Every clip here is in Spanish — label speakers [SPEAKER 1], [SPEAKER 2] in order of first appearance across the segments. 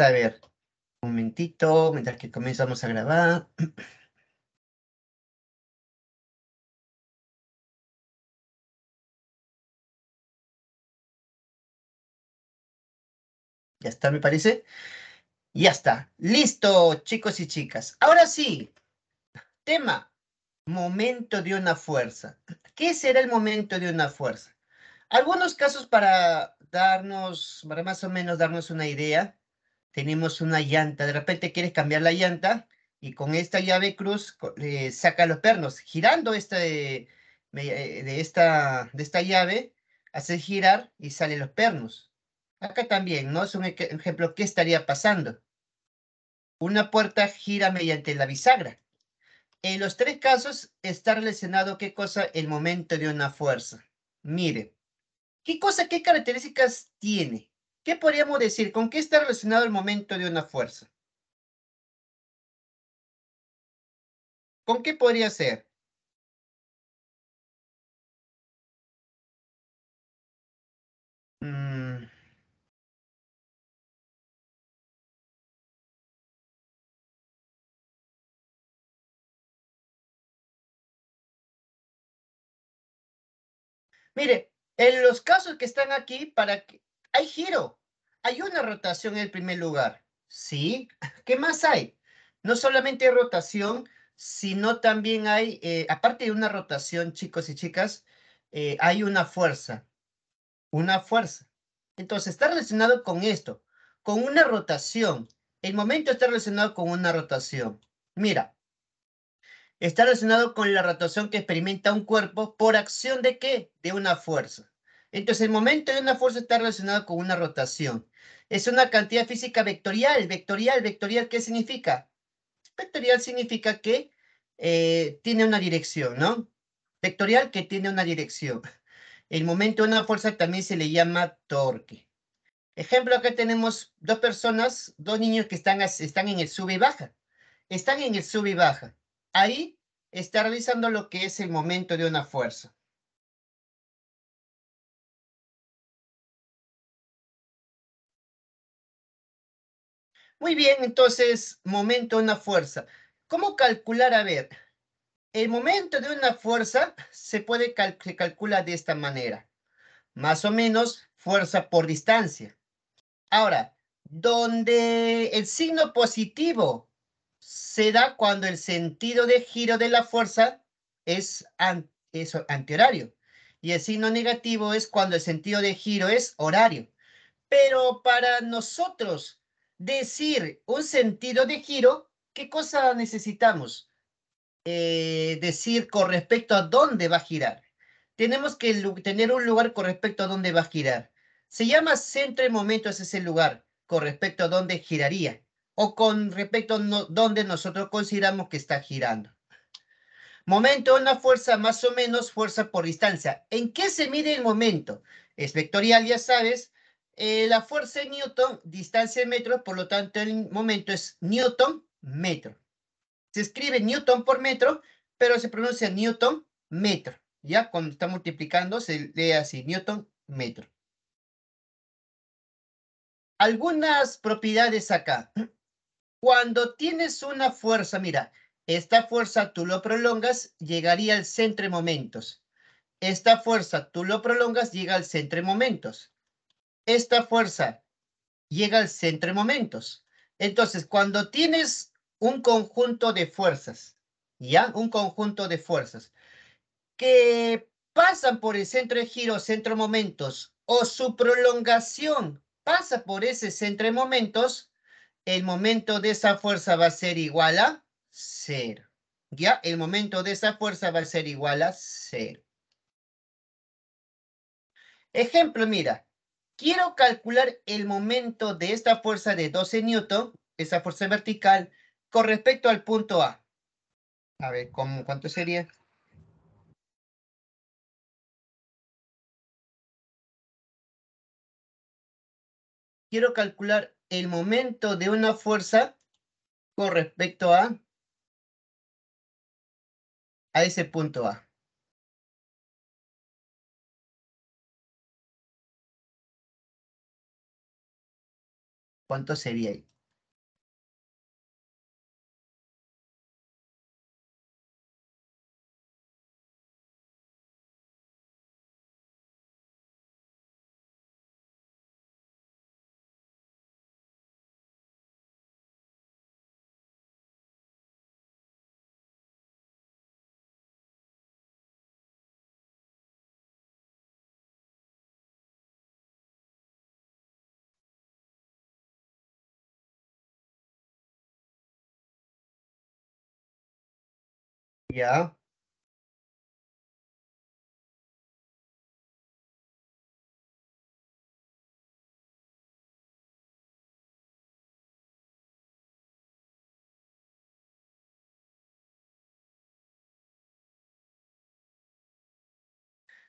[SPEAKER 1] a ver, un momentito, mientras que comenzamos a grabar.
[SPEAKER 2] Ya está, me parece. Ya está. Listo, chicos y chicas. Ahora sí, tema, momento de una fuerza. ¿Qué será el momento de una fuerza? Algunos casos para darnos, para más o menos darnos una idea, tenemos una llanta. De repente quieres cambiar la llanta y con esta llave cruz eh, saca los pernos. Girando esta, de, eh, esta, de esta llave, hace girar y salen los pernos. Acá también, ¿no? Es un ejemplo, ¿qué estaría pasando? Una puerta gira mediante la bisagra. En los tres casos está relacionado, ¿qué cosa? El momento de una fuerza. Mire, ¿qué cosa, qué características tiene? ¿Qué podríamos decir? ¿Con qué está relacionado el momento de una fuerza?
[SPEAKER 1] ¿Con qué podría ser? Mm.
[SPEAKER 2] Mire, en los casos que están aquí, para que, hay giro, hay una rotación en el primer lugar. ¿Sí? ¿Qué más hay? No solamente hay rotación, sino también hay, eh, aparte de una rotación, chicos y chicas, eh, hay una fuerza. Una fuerza. Entonces, está relacionado con esto, con una rotación. El momento está relacionado con una rotación. Mira, está relacionado con la rotación que experimenta un cuerpo por acción de qué? De una fuerza. Entonces, el momento de una fuerza está relacionado con una rotación. Es una cantidad física vectorial, vectorial, vectorial. ¿Qué significa? Vectorial significa que eh, tiene una dirección, ¿no? Vectorial que tiene una dirección. El momento de una fuerza también se le llama torque. Ejemplo, acá tenemos dos personas, dos niños que están, están en el sube y baja. Están en el sube y baja. Ahí está realizando lo que es el momento de una fuerza. Muy bien, entonces, momento de una fuerza. ¿Cómo calcular? A ver, el momento de una fuerza se puede calcula de esta manera. Más o menos fuerza por distancia. Ahora, donde el signo positivo se da cuando el sentido de giro de la fuerza es, es antihorario. Y el signo negativo es cuando el sentido de giro es horario. Pero para nosotros decir un sentido de giro, ¿qué cosa necesitamos eh, decir con respecto a dónde va a girar? Tenemos que tener un lugar con respecto a dónde va a girar. Se llama centro de momento, es ese lugar con respecto a dónde giraría o con respecto a dónde nosotros consideramos que está girando. Momento, una fuerza más o menos, fuerza por distancia. ¿En qué se mide el momento? Es vectorial, ya sabes, eh, la fuerza de Newton, distancia de metros, por lo tanto el momento es Newton metro. Se escribe Newton por metro, pero se pronuncia Newton metro. Ya cuando está multiplicando se lee así, Newton metro. Algunas propiedades acá. Cuando tienes una fuerza, mira, esta fuerza tú lo prolongas, llegaría al centro de momentos. Esta fuerza tú lo prolongas, llega al centro de momentos esta fuerza llega al centro de momentos. Entonces, cuando tienes un conjunto de fuerzas, ¿ya? Un conjunto de fuerzas que pasan por el centro de giro, centro de momentos, o su prolongación pasa por ese centro de momentos, el momento de esa fuerza va a ser igual a cero. ¿Ya? El momento de esa fuerza va a ser igual a cero. Ejemplo, mira, quiero calcular el momento de esta fuerza de 12 newton, esa fuerza vertical, con respecto al punto A. A ver, ¿cuánto sería?
[SPEAKER 1] Quiero calcular el momento de una fuerza con respecto a ese punto A. ¿Cuánto sería? Ya.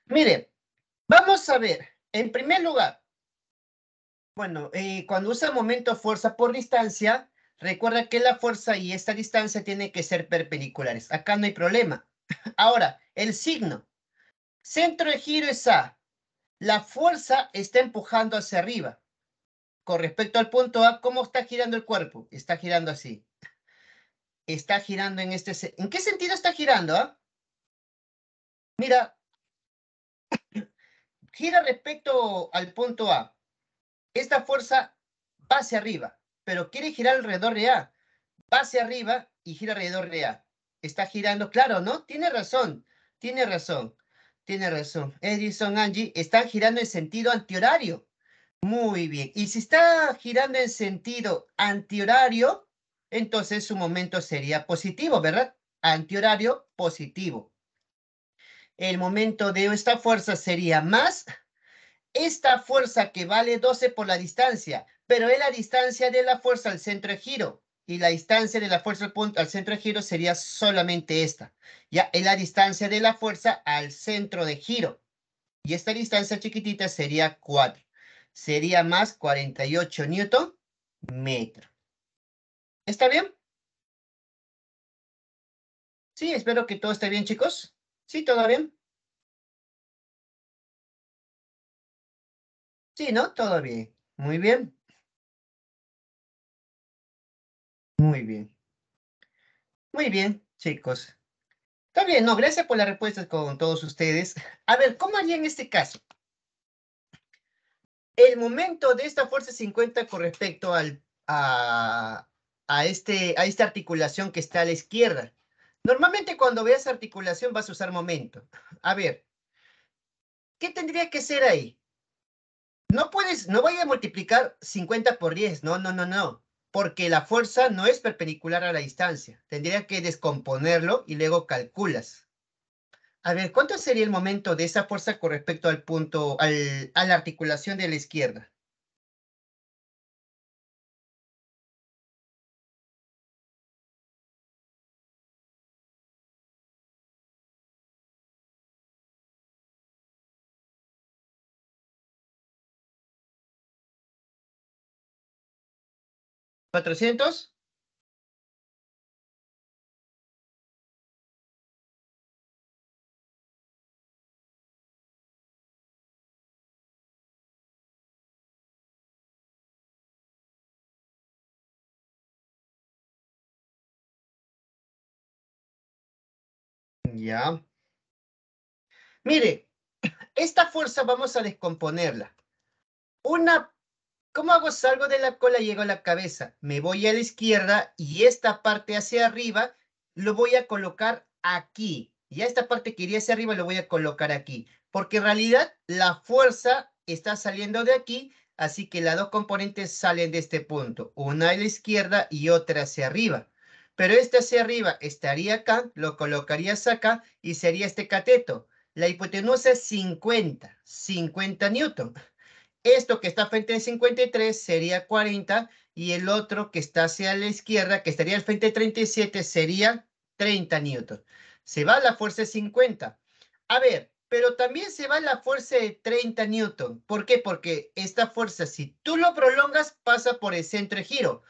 [SPEAKER 2] Mire, vamos a ver, en primer lugar, bueno, eh, cuando usa momento fuerza por distancia, Recuerda que la fuerza y esta distancia tienen que ser perpendiculares. Acá no hay problema. Ahora, el signo. Centro de giro es A. La fuerza está empujando hacia arriba. Con respecto al punto A, ¿cómo está girando el cuerpo? Está girando así. Está girando en este... ¿En qué sentido está girando? Ah? Mira, gira respecto al punto A. Esta fuerza va hacia arriba pero quiere girar alrededor de A. Va hacia arriba y gira alrededor de A. Está girando, claro, ¿no? Tiene razón, tiene razón, tiene razón. Edison, Angie, están girando en sentido antihorario. Muy bien. Y si está girando en sentido antihorario, entonces su momento sería positivo, ¿verdad? Antihorario positivo. El momento de esta fuerza sería más esta fuerza que vale 12 por la distancia pero es la distancia de la fuerza al centro de giro y la distancia de la fuerza al, punto, al centro de giro sería solamente esta. Ya es la distancia de la fuerza al centro de giro. Y esta distancia chiquitita sería 4. Sería más 48 newton metro. ¿Está bien? Sí, espero que todo esté bien, chicos. Sí, todo bien.
[SPEAKER 1] Sí, ¿no? Todo bien. Muy
[SPEAKER 2] bien. Muy bien. Muy bien, chicos. Está bien, no, gracias por las respuestas con todos ustedes. A ver, ¿cómo haría en este caso? El momento de esta fuerza 50 con respecto al, a, este, a esta articulación que está a la izquierda. Normalmente cuando veas articulación vas a usar momento. A ver, ¿qué tendría que ser ahí? No puedes, no voy a multiplicar 50 por 10, no, no, no, no porque la fuerza no es perpendicular a la distancia. Tendría que descomponerlo y luego calculas. A ver, ¿cuánto sería el momento de esa fuerza con respecto al punto, a la articulación de la izquierda?
[SPEAKER 1] ¿400? Ya.
[SPEAKER 2] Mire, esta fuerza vamos a descomponerla. Una ¿Cómo hago? Salgo de la cola, llego a la cabeza, me voy a la izquierda y esta parte hacia arriba lo voy a colocar aquí. Y esta parte que iría hacia arriba lo voy a colocar aquí. Porque en realidad la fuerza está saliendo de aquí, así que las dos componentes salen de este punto. Una a la izquierda y otra hacia arriba. Pero esta hacia arriba estaría acá, lo colocarías acá y sería este cateto. La hipotenusa es 50, 50 newton. Esto que está frente de 53 sería 40 y el otro que está hacia la izquierda, que estaría al frente 37, sería 30 newton Se va la fuerza de 50. A ver, pero también se va la fuerza de 30 newton ¿Por qué? Porque esta fuerza, si tú lo prolongas, pasa por el centro de giro.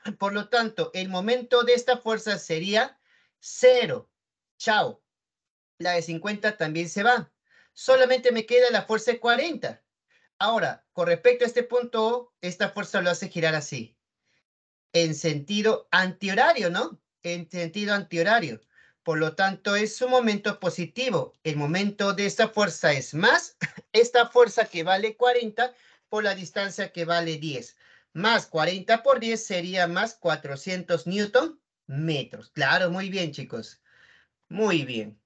[SPEAKER 2] Por lo tanto, el momento de esta fuerza sería cero. Chao. La de 50 también se va. Solamente me queda la fuerza de 40. Ahora, con respecto a este punto, esta fuerza lo hace girar así, en sentido antihorario, ¿no? En sentido antihorario. Por lo tanto, es un momento positivo. El momento de esta fuerza es más esta fuerza que vale 40 por la distancia que vale 10. Más 40 por 10 sería más 400 newton metros. Claro, muy bien, chicos. Muy bien.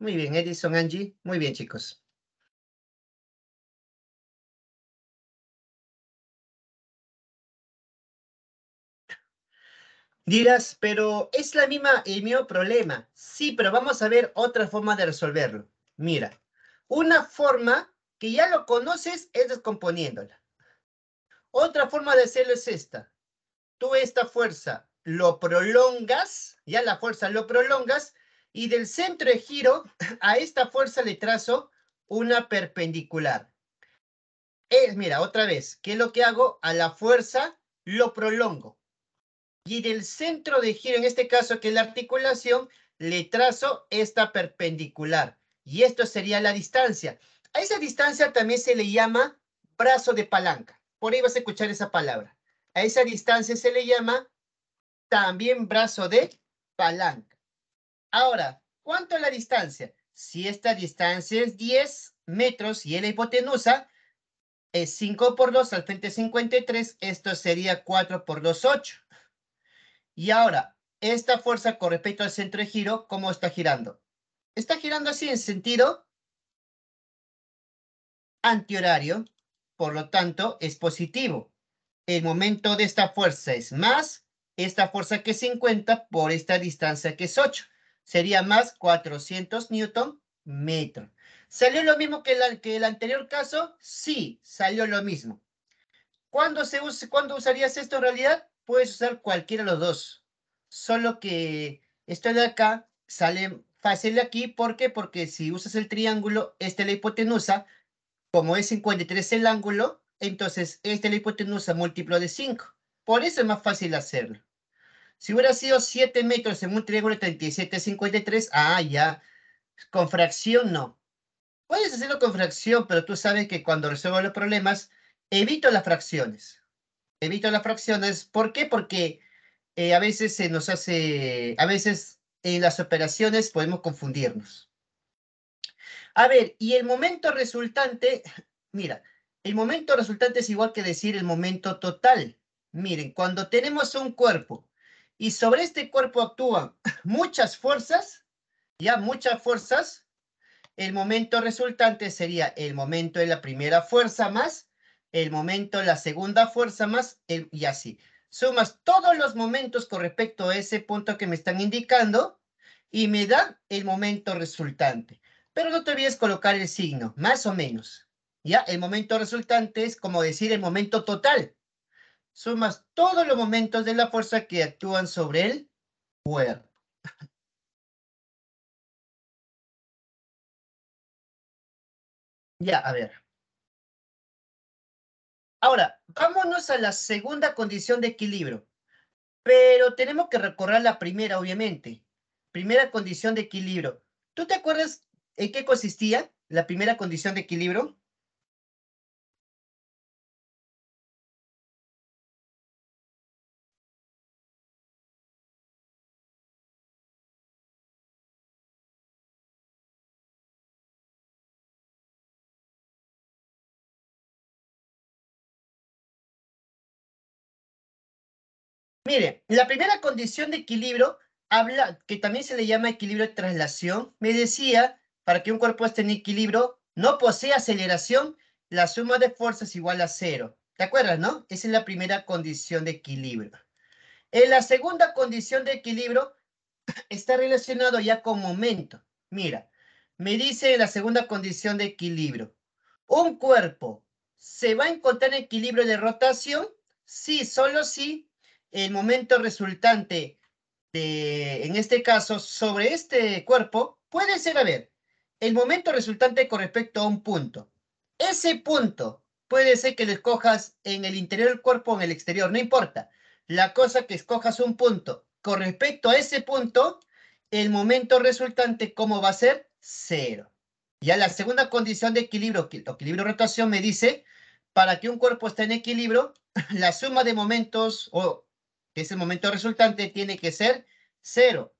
[SPEAKER 2] Muy bien, Edison,
[SPEAKER 1] Angie. Muy bien, chicos.
[SPEAKER 2] Dirás, pero es la misma, el mismo problema. Sí, pero vamos a ver otra forma de resolverlo. Mira, una forma que ya lo conoces es descomponiéndola. Otra forma de hacerlo es esta. Tú esta fuerza lo prolongas, ya la fuerza lo prolongas, y del centro de giro a esta fuerza le trazo una perpendicular. mira, otra vez, ¿qué es lo que hago? A la fuerza lo prolongo y del centro de giro, en este caso que es la articulación, le trazo esta perpendicular. Y esto sería la distancia. A esa distancia también se le llama brazo de palanca. Por ahí vas a escuchar esa palabra. A esa distancia se le llama también brazo de palanca. Ahora, ¿cuánto es la distancia? Si esta distancia es 10 metros y la hipotenusa, es 5 por 2 al frente 53, esto sería 4 por 2, 8. Y ahora, esta fuerza con respecto al centro de giro, ¿cómo está girando? Está girando así en sentido antihorario, por lo tanto, es positivo. El momento de esta fuerza es más esta fuerza que es 50 por esta distancia que es 8. Sería más 400 newton metro. ¿Salió lo mismo que, el anterior caso? Sí, salió lo mismo. ¿Cuándo, se usa, ¿Cuándo usarías esto en realidad? puedes usar cualquiera de los dos. Solo que esto de acá sale fácil de aquí. ¿Por qué? Porque si usas el triángulo, esta es la hipotenusa. Como es 53 el ángulo, entonces esta es la hipotenusa múltiplo de 5. Por eso es más fácil hacerlo. Si hubiera sido 7 metros en un triángulo de 37, 53, ah, ya. Con fracción no. Puedes hacerlo con fracción, pero tú sabes que cuando resuelvo los problemas, evito las fracciones evito las fracciones. ¿Por qué? Porque eh, a veces se nos hace, a veces en las operaciones podemos confundirnos. A ver, y el momento resultante, mira, el momento resultante es igual que decir el momento total. Miren, cuando tenemos un cuerpo y sobre este cuerpo actúan muchas fuerzas, ya muchas fuerzas, el momento resultante sería el momento de la primera fuerza más el momento, la segunda fuerza más, y así. Sumas todos los momentos con respecto a ese punto que me están indicando y me da el momento resultante. Pero no te olvides colocar el signo, más o menos. ¿Ya? El momento resultante es como decir el momento total. Sumas todos los momentos de la fuerza que actúan sobre el
[SPEAKER 1] cuerpo. Ya, a ver. Ahora,
[SPEAKER 2] vámonos a la segunda condición de equilibrio, pero tenemos que recorrer la primera, obviamente. Primera condición de equilibrio. ¿Tú te acuerdas en qué consistía la primera condición de equilibrio? Mire, la primera condición de equilibrio, habla, que también se le llama equilibrio de traslación, me decía, para que un cuerpo esté en equilibrio, no posee aceleración, la suma de fuerzas es igual a cero. ¿Te acuerdas, no? Esa es la primera condición de equilibrio. En eh, la segunda condición de equilibrio está relacionado ya con momento. Mira, me dice la segunda condición de equilibrio. Un cuerpo se va a encontrar en equilibrio de rotación sí, solo si, el momento resultante de, en este caso, sobre este cuerpo, puede ser, a ver, el momento resultante con respecto a un punto. Ese punto puede ser que lo escojas en el interior del cuerpo o en el exterior, no importa. La cosa que escojas un punto. Con respecto a ese punto, el momento resultante, ¿cómo va a ser? Cero. Ya la segunda condición de equilibrio, equilibrio-rotación, me dice, para que un cuerpo esté en equilibrio, la suma de momentos o que es el momento resultante, tiene que ser cero.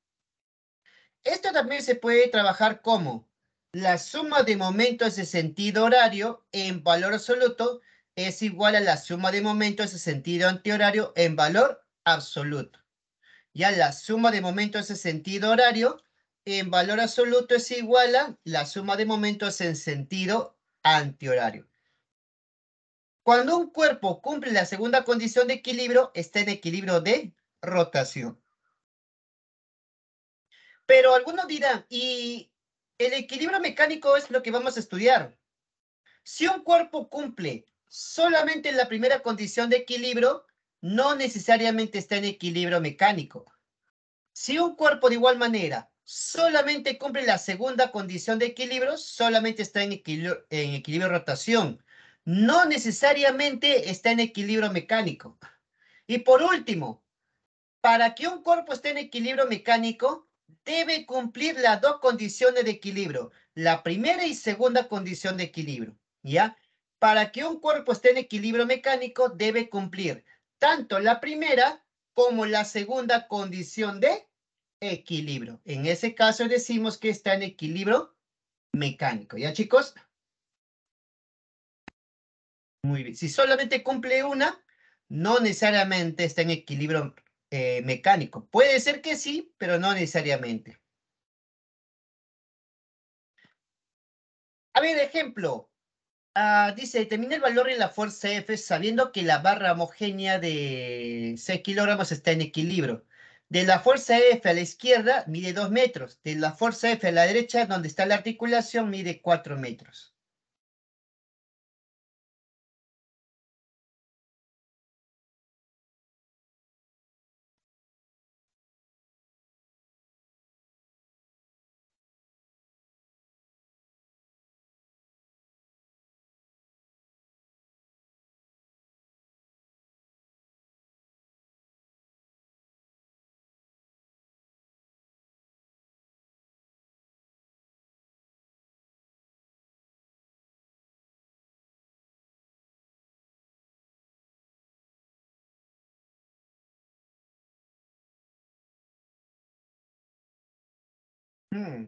[SPEAKER 2] Esto también se puede trabajar como la suma de momentos de sentido horario en valor absoluto es igual a la suma de momentos de sentido antihorario en valor absoluto. Ya la suma de momentos de sentido horario en valor absoluto es igual a la suma de momentos en sentido antihorario. Cuando un cuerpo cumple la segunda condición de equilibrio, está en equilibrio de rotación. Pero algunos dirán, ¿y el equilibrio mecánico es lo que vamos a estudiar? Si un cuerpo cumple solamente la primera condición de equilibrio, no necesariamente está en equilibrio mecánico. Si un cuerpo de igual manera solamente cumple la segunda condición de equilibrio, solamente está en equilibrio, en equilibrio rotación no necesariamente está en equilibrio mecánico. Y por último, para que un cuerpo esté en equilibrio mecánico, debe cumplir las dos condiciones de equilibrio, la primera y segunda condición de equilibrio, ¿ya? Para que un cuerpo esté en equilibrio mecánico, debe cumplir tanto la primera como la segunda condición de equilibrio. En ese caso decimos que está en equilibrio mecánico, ¿ya chicos? Muy bien. Si solamente cumple una, no necesariamente está en equilibrio eh, mecánico. Puede ser que sí, pero no necesariamente. A ver, ejemplo. Ah, dice, determina el valor en la fuerza F sabiendo que la barra homogénea de 6 kilogramos está en equilibrio. De la fuerza F a la izquierda mide 2 metros. De la fuerza F a la derecha, donde está la articulación, mide 4 metros. Hmm.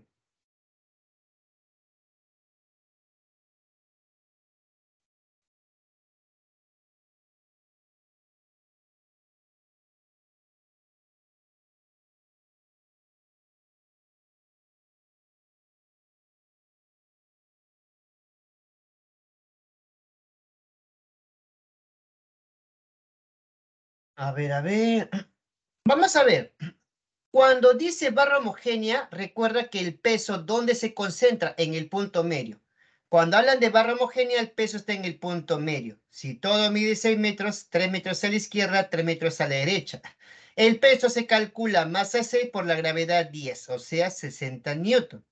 [SPEAKER 2] A ver, a ver. Vamos a ver. Cuando dice barra homogénea, recuerda que el peso, ¿dónde se concentra? En el punto medio. Cuando hablan de barra homogénea, el peso está en el punto medio. Si todo mide 6 metros, 3 metros a la izquierda, 3 metros a la derecha. El peso se calcula masa 6 por la gravedad 10, o sea, 60 newton.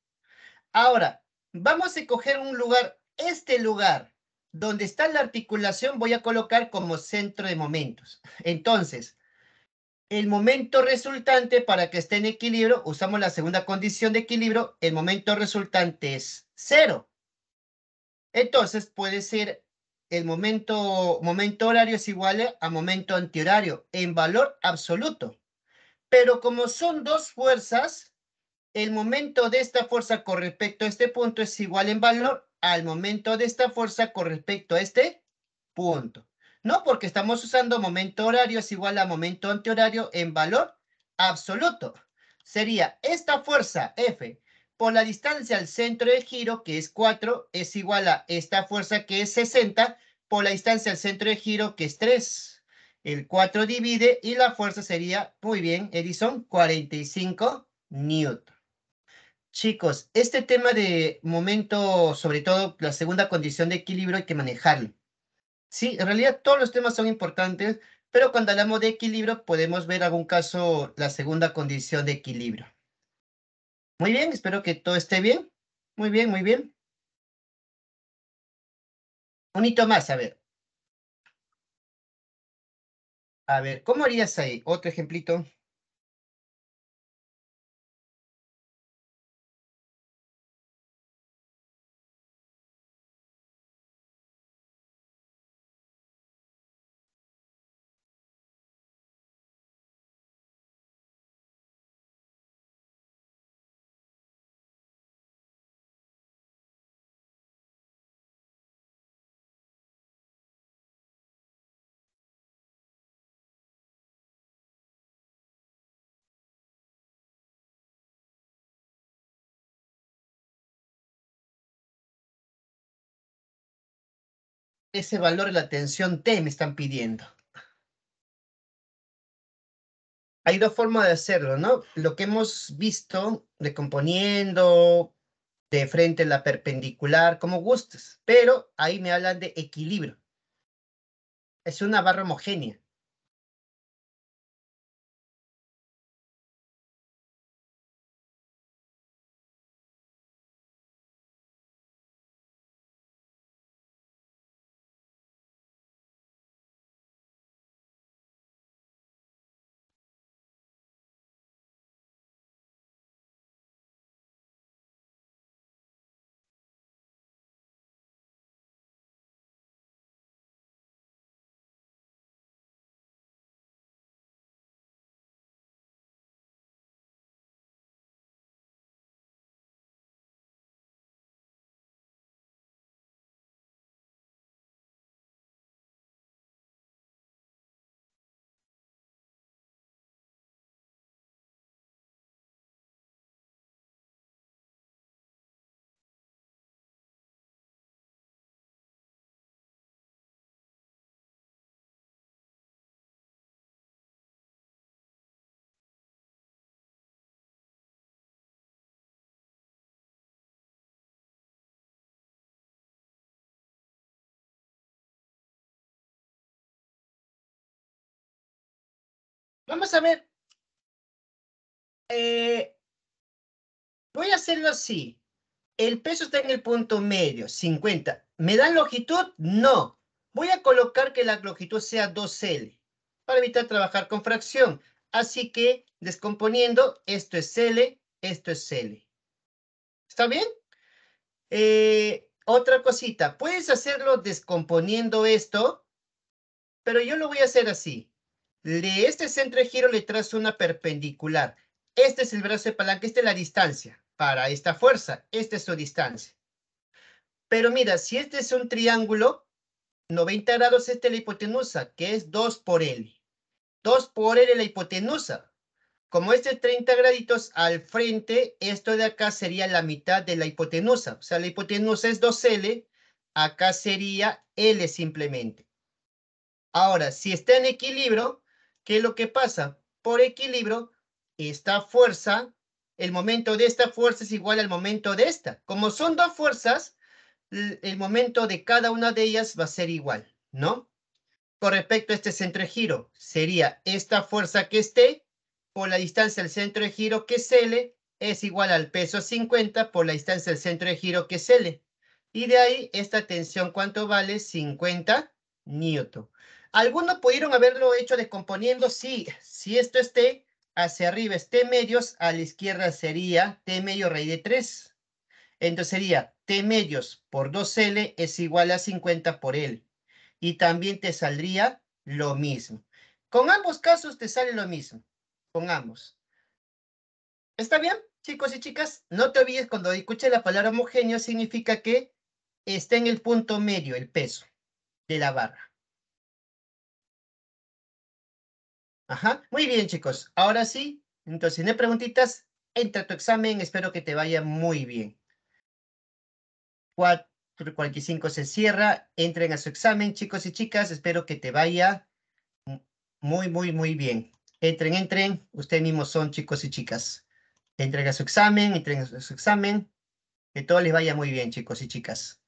[SPEAKER 2] Ahora, vamos a coger un lugar, este lugar, donde está la articulación, voy a colocar como centro de momentos. Entonces, el momento resultante para que esté en equilibrio, usamos la segunda condición de equilibrio, el momento resultante es cero. Entonces puede ser el momento, momento horario es igual a momento antihorario en valor absoluto. Pero como son dos fuerzas, el momento de esta fuerza con respecto a este punto es igual en valor al momento de esta fuerza con respecto a este punto. No, porque estamos usando momento horario es igual a momento antihorario en valor absoluto. Sería esta fuerza F por la distancia al centro de giro, que es 4, es igual a esta fuerza que es 60 por la distancia al centro de giro, que es 3. El 4 divide y la fuerza sería, muy bien, Edison, 45 newton. Chicos, este tema de momento, sobre todo la segunda condición de equilibrio, hay que manejarlo. Sí, en realidad todos los temas son importantes, pero cuando hablamos de equilibrio podemos ver algún caso la segunda condición de equilibrio. Muy bien, espero que todo esté bien. Muy bien, muy bien.
[SPEAKER 1] Un hito más, a ver. A ver, ¿cómo harías ahí? Otro ejemplito. ese valor de la tensión T me están
[SPEAKER 2] pidiendo. Hay dos formas de hacerlo, ¿no? Lo que hemos visto, decomponiendo, de frente la perpendicular, como gustes, pero ahí me hablan de equilibrio. Es
[SPEAKER 1] una barra homogénea. Vamos a ver.
[SPEAKER 2] Eh, voy a hacerlo así. El peso está en el punto medio, 50. ¿Me da longitud? No. Voy a colocar que la longitud sea 2L para evitar trabajar con fracción. Así que, descomponiendo, esto es L, esto es L. ¿Está bien? Eh, otra cosita, puedes hacerlo descomponiendo esto, pero yo lo voy a hacer así. De Este centro de giro le trazo una perpendicular. Este es el brazo de palanca, esta es la distancia para esta fuerza. Esta es su distancia. Pero mira, si este es un triángulo, 90 grados esta es la hipotenusa, que es 2 por L. 2 por L es la hipotenusa. Como este es 30 graditos al frente, esto de acá sería la mitad de la hipotenusa. O sea, la hipotenusa es 2L, acá sería L simplemente. Ahora, si está en equilibrio, ¿Qué es lo que pasa? Por equilibrio, esta fuerza, el momento de esta fuerza es igual al momento de esta. Como son dos fuerzas, el momento de cada una de ellas va a ser igual, ¿no? Con respecto a este centro de giro, sería esta fuerza que esté por la distancia del centro de giro que es L es igual al peso 50 por la distancia del centro de giro que es L. Y de ahí, esta tensión, ¿cuánto vale? 50 newton. Algunos pudieron haberlo hecho descomponiendo, sí, si esto esté hacia arriba es T medios, a la izquierda sería T medio raíz de 3. Entonces sería T medios por 2L es igual a 50 por L. Y también te saldría lo mismo. Con ambos casos te sale lo mismo. Con ambos. ¿Está bien, chicos y chicas? No te olvides, cuando escuches la palabra homogéneo, significa que está en el punto medio el peso de la barra. Ajá. Muy bien, chicos. Ahora sí, entonces, no hay preguntitas. Entra a tu examen. Espero que te vaya muy bien. 4.45 se cierra. Entren a su examen, chicos y chicas. Espero que te vaya muy, muy, muy bien. Entren, entren. Ustedes mismos son chicos y chicas. Entren a su examen, entren a su examen. Que todo les vaya muy bien, chicos y chicas.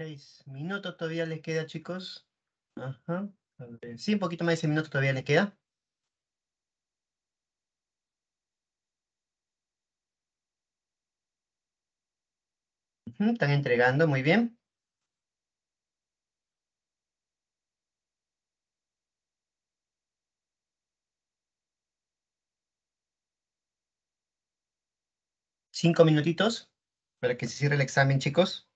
[SPEAKER 2] Seis minutos todavía les queda, chicos. Ajá. Sí, un poquito más de seis minutos todavía le queda. Están entregando, muy bien. Cinco minutitos para que se cierre el examen, chicos.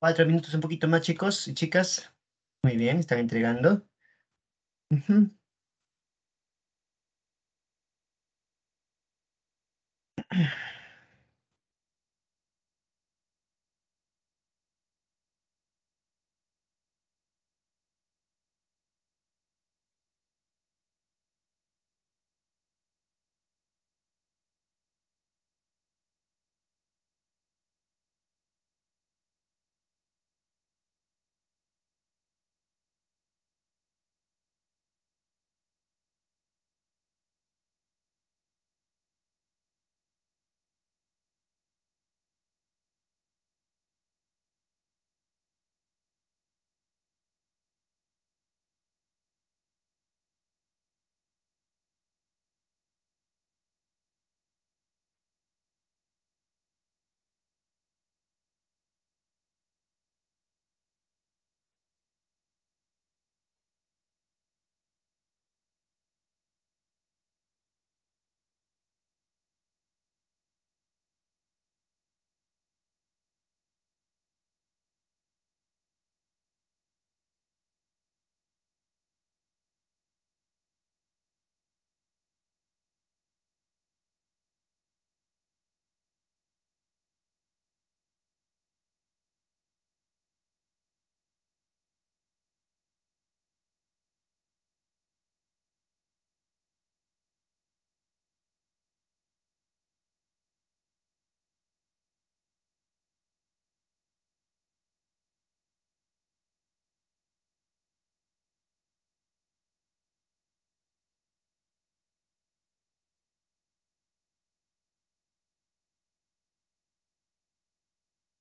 [SPEAKER 2] Cuatro minutos un poquito más, chicos y chicas. Muy bien, están entregando.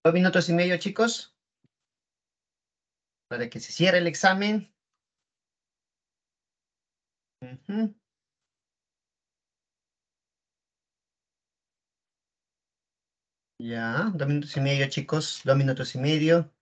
[SPEAKER 2] Dos minutos y medio, chicos, para que se cierre el examen. Ya, dos minutos y medio, chicos, dos minutos y medio.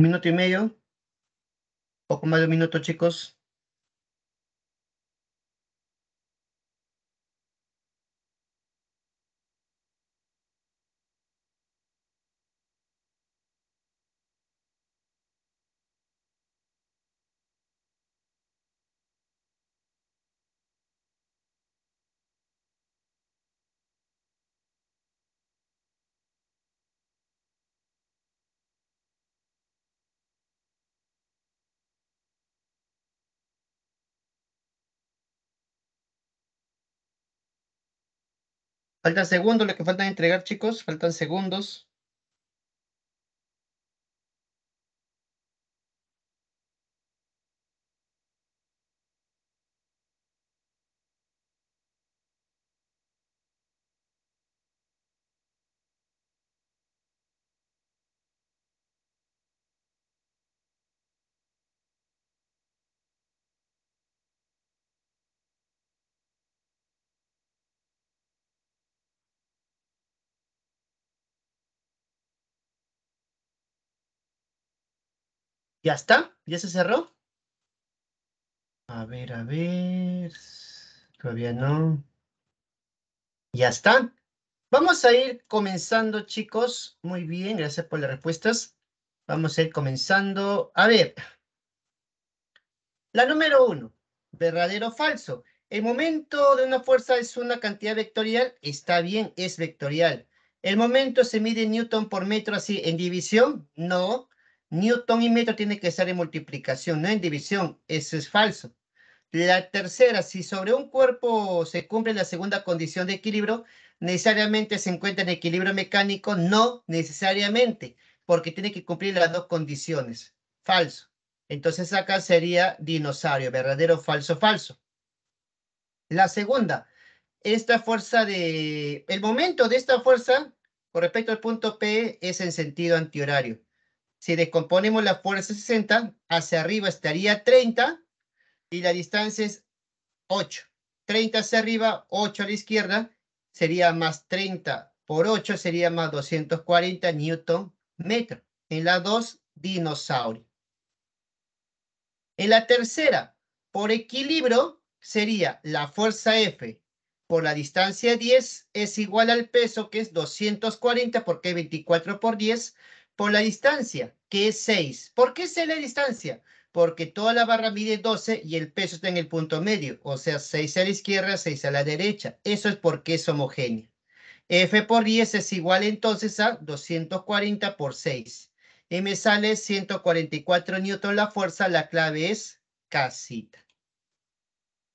[SPEAKER 2] Un minuto y medio. Poco más de un minuto, chicos. Faltan segundos lo que faltan entregar, chicos. Faltan segundos. ¿Ya está? ¿Ya se cerró? A ver, a ver. Todavía no. Ya está. Vamos a ir comenzando, chicos. Muy bien, gracias por las respuestas. Vamos a ir comenzando. A ver. La número uno. ¿Verdadero o falso? El momento de una fuerza es una cantidad vectorial. Está bien, es vectorial. ¿El momento se mide en newton por metro así en división? No. Newton y metro tiene que estar en multiplicación, no en división. Eso es falso. La tercera, si sobre un cuerpo se cumple la segunda condición de equilibrio, necesariamente se encuentra en equilibrio mecánico. No necesariamente, porque tiene que cumplir las dos condiciones. Falso. Entonces acá sería dinosaurio, verdadero, falso, falso. La segunda, esta fuerza de... El momento de esta fuerza con respecto al punto P es en sentido antihorario. Si descomponemos la fuerza 60, hacia arriba estaría 30 y la distancia es 8. 30 hacia arriba, 8 a la izquierda, sería más 30 por 8, sería más 240 newton metro. En la 2, dinosaurio. En la tercera, por equilibrio, sería la fuerza F por la distancia 10 es igual al peso que es 240 porque 24 por 10 por la distancia, que es 6. ¿Por qué sé la distancia? Porque toda la barra mide 12 y el peso está en el punto medio, o sea, 6 a la izquierda, 6 a la derecha. Eso es porque es homogénea. F por 10 es igual entonces a 240 por 6. M sale 144 N la fuerza, la clave es casita.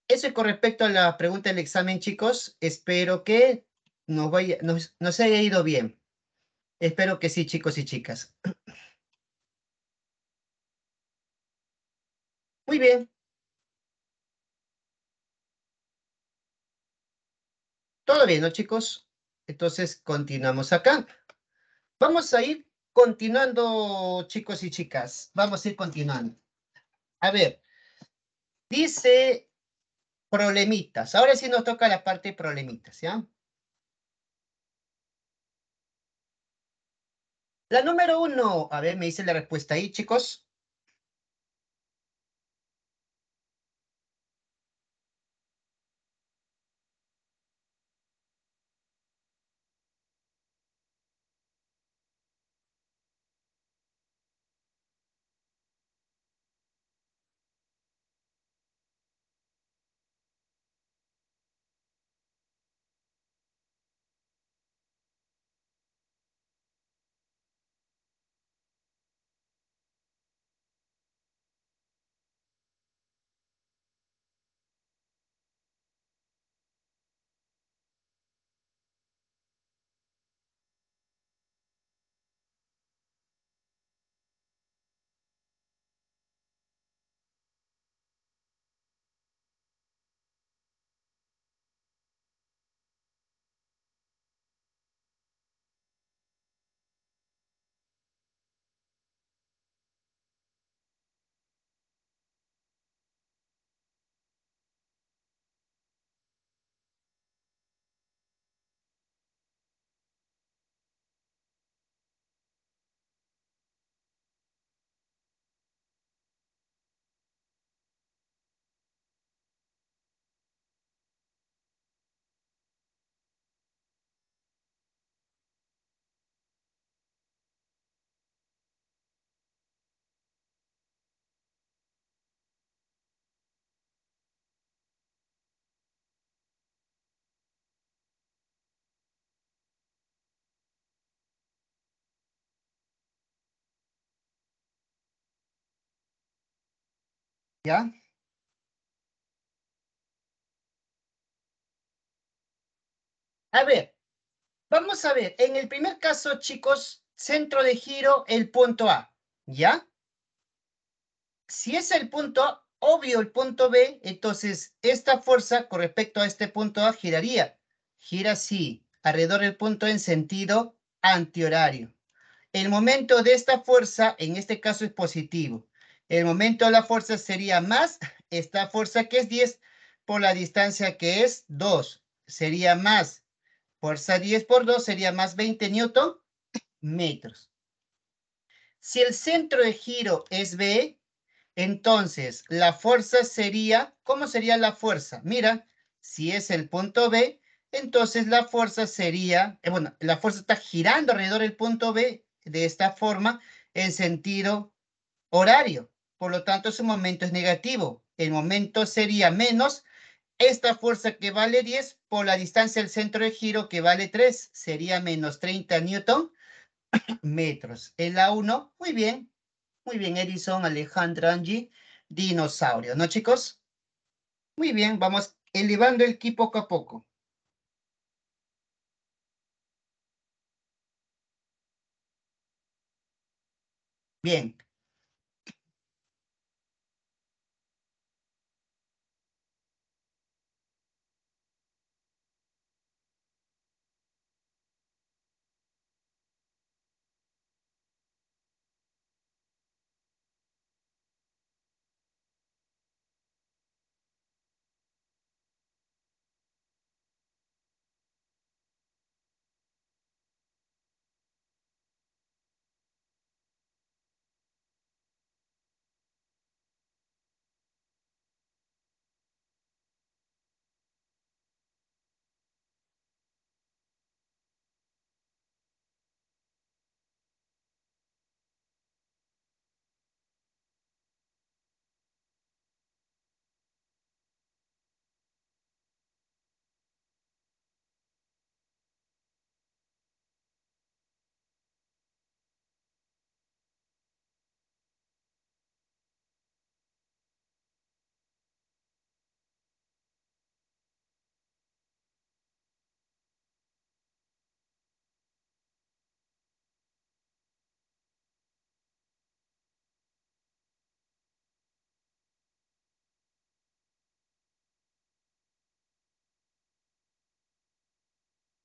[SPEAKER 2] Eso es con respecto a la pregunta del examen, chicos. Espero que no vaya, nos haya ido bien. Espero que sí, chicos y chicas. Muy bien. Todo bien, ¿no, chicos? Entonces, continuamos acá. Vamos a ir continuando, chicos y chicas. Vamos a ir continuando. A ver, dice problemitas. Ahora sí nos toca la parte de problemitas, ¿ya? La número uno, a ver, me dice la respuesta ahí, chicos. ¿Ya? A ver, vamos a ver, en el primer caso, chicos, centro de giro, el punto A, ¿ya? Si es el punto A, obvio el punto B, entonces esta fuerza con respecto a este punto A giraría. Gira así, alrededor del punto en sentido antihorario. El momento de esta fuerza, en este caso, es positivo. El momento de la fuerza sería más esta fuerza que es 10 por la distancia que es 2. Sería más fuerza 10 por 2 sería más 20 newton metros. Si el centro de giro es B, entonces la fuerza sería, ¿cómo sería la fuerza? Mira, si es el punto B, entonces la fuerza sería, eh, bueno, la fuerza está girando alrededor del punto B de esta forma en sentido horario. Por lo tanto, su momento es negativo. El momento sería menos esta fuerza que vale 10 por la distancia del centro de giro que vale 3. Sería menos 30 newton metros. El A1, muy bien. Muy bien, Edison, Alejandra, Angie, dinosaurio, ¿no, chicos? Muy bien, vamos elevando el ki poco a poco. Bien,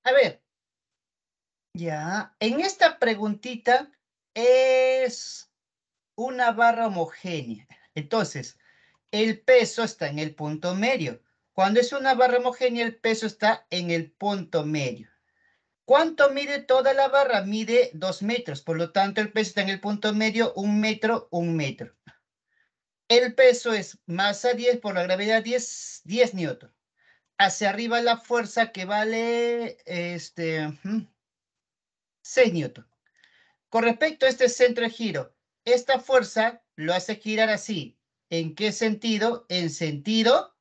[SPEAKER 2] A ver. Ya, en esta preguntita es una barra homogénea. Entonces, el peso está en el punto medio. Cuando es una barra homogénea, el peso está en el punto medio. ¿Cuánto mide toda la barra? Mide dos metros. Por lo tanto, el peso está en el punto medio, un metro, un metro. El peso es masa 10 por la gravedad 10, 10 newton hacia arriba la fuerza que vale este, 6 newton. Con respecto a este centro de giro, esta fuerza lo hace girar así. ¿En qué sentido? En sentido...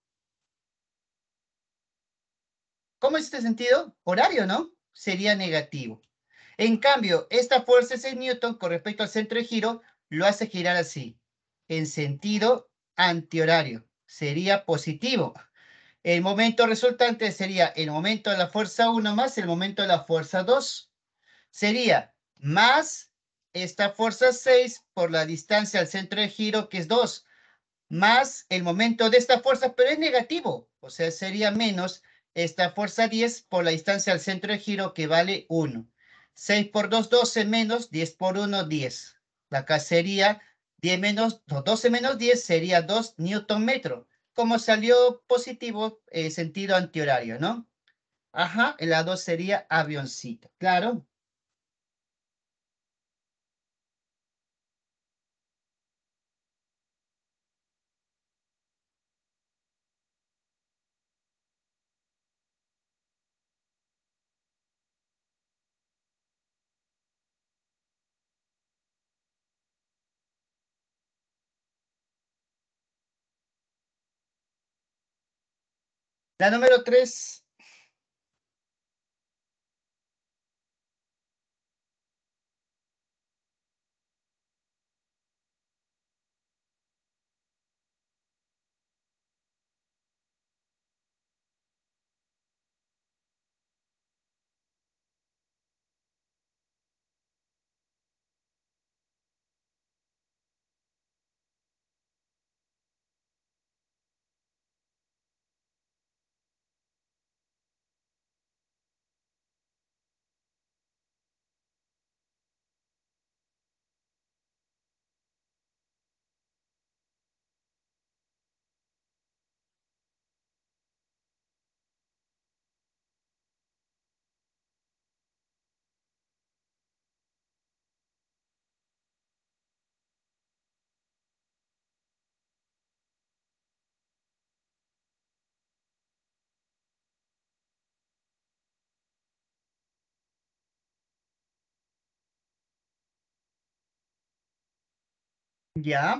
[SPEAKER 2] ¿Cómo es este sentido? Horario, ¿no? Sería negativo. En cambio, esta fuerza de 6 newton con respecto al centro de giro lo hace girar así. En sentido antihorario. Sería positivo. El momento resultante sería el momento de la fuerza 1 más el momento de la fuerza 2. Sería más esta fuerza 6 por la distancia al centro de giro, que es 2, más el momento de esta fuerza, pero es negativo. O sea, sería menos esta fuerza 10 por la distancia al centro de giro, que vale 1. 6 por 2, 12 menos 10 por 1, 10. Acá sería 10 menos, 12 menos 10 sería 2 newton metro como salió positivo, eh, sentido antihorario, ¿no? Ajá, el lado sería avioncito. Claro, La número 3. Yeah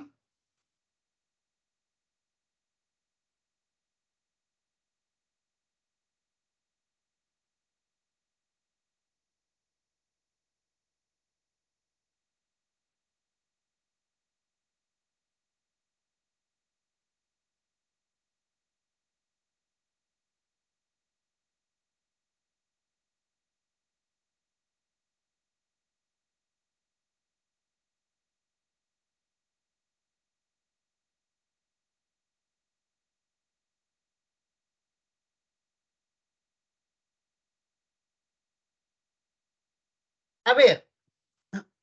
[SPEAKER 2] A ver,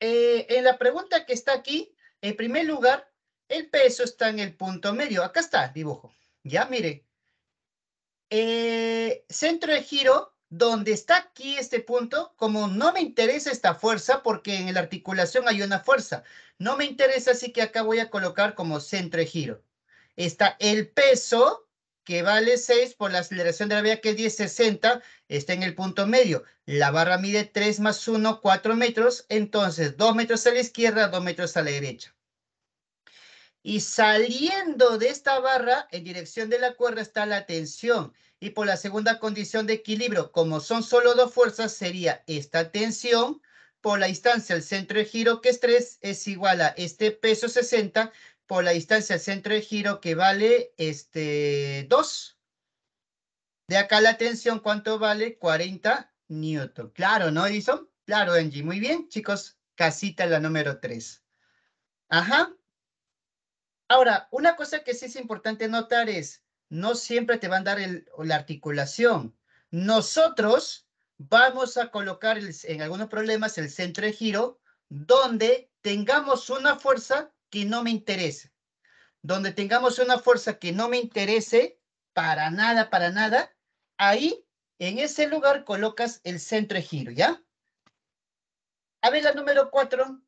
[SPEAKER 2] eh, en la pregunta que está aquí, en primer lugar, el peso está en el punto medio. Acá está dibujo. Ya, mire. Eh, centro de giro, donde está aquí este punto, como no me interesa esta fuerza, porque en la articulación hay una fuerza. No me interesa, así que acá voy a colocar como centro de giro. Está el peso que vale 6 por la aceleración de la vía que es 1060, está en el punto medio. La barra mide 3 más 1, 4 metros, entonces 2 metros a la izquierda, 2 metros a la derecha. Y saliendo de esta barra, en dirección de la cuerda está la tensión. Y por la segunda condición de equilibrio, como son solo dos fuerzas, sería esta tensión por la distancia al centro de giro, que es 3, es igual a este peso 60 por la distancia centro-giro de que vale este, 2. De acá la tensión, ¿cuánto vale? 40 newton. Claro, ¿no, Edison? Claro, Angie. Muy bien, chicos. Casita la número 3. Ajá. Ahora, una cosa que sí es importante notar es, no siempre te van a dar el, la articulación. Nosotros vamos a colocar en algunos problemas el centro de giro donde tengamos una fuerza que no me interesa, Donde tengamos una fuerza que no me interese, para nada, para nada, ahí, en ese lugar, colocas el centro de giro, ¿ya? A ver la número cuatro.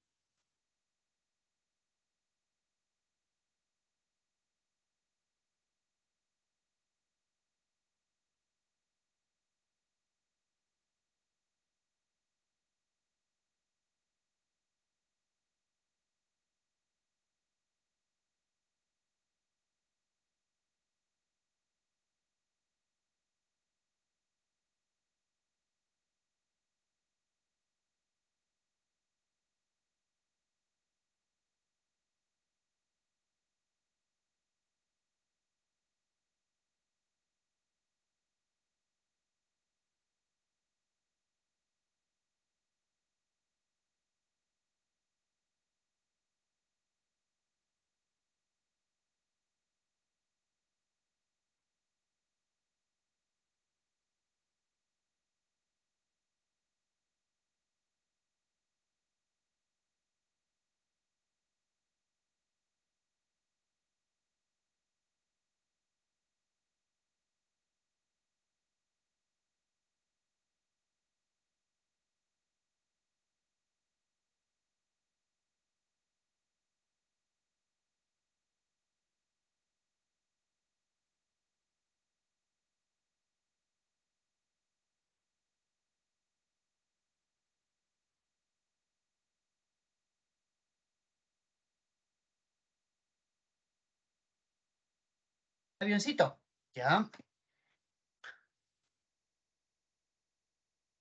[SPEAKER 2] avioncito. Ya.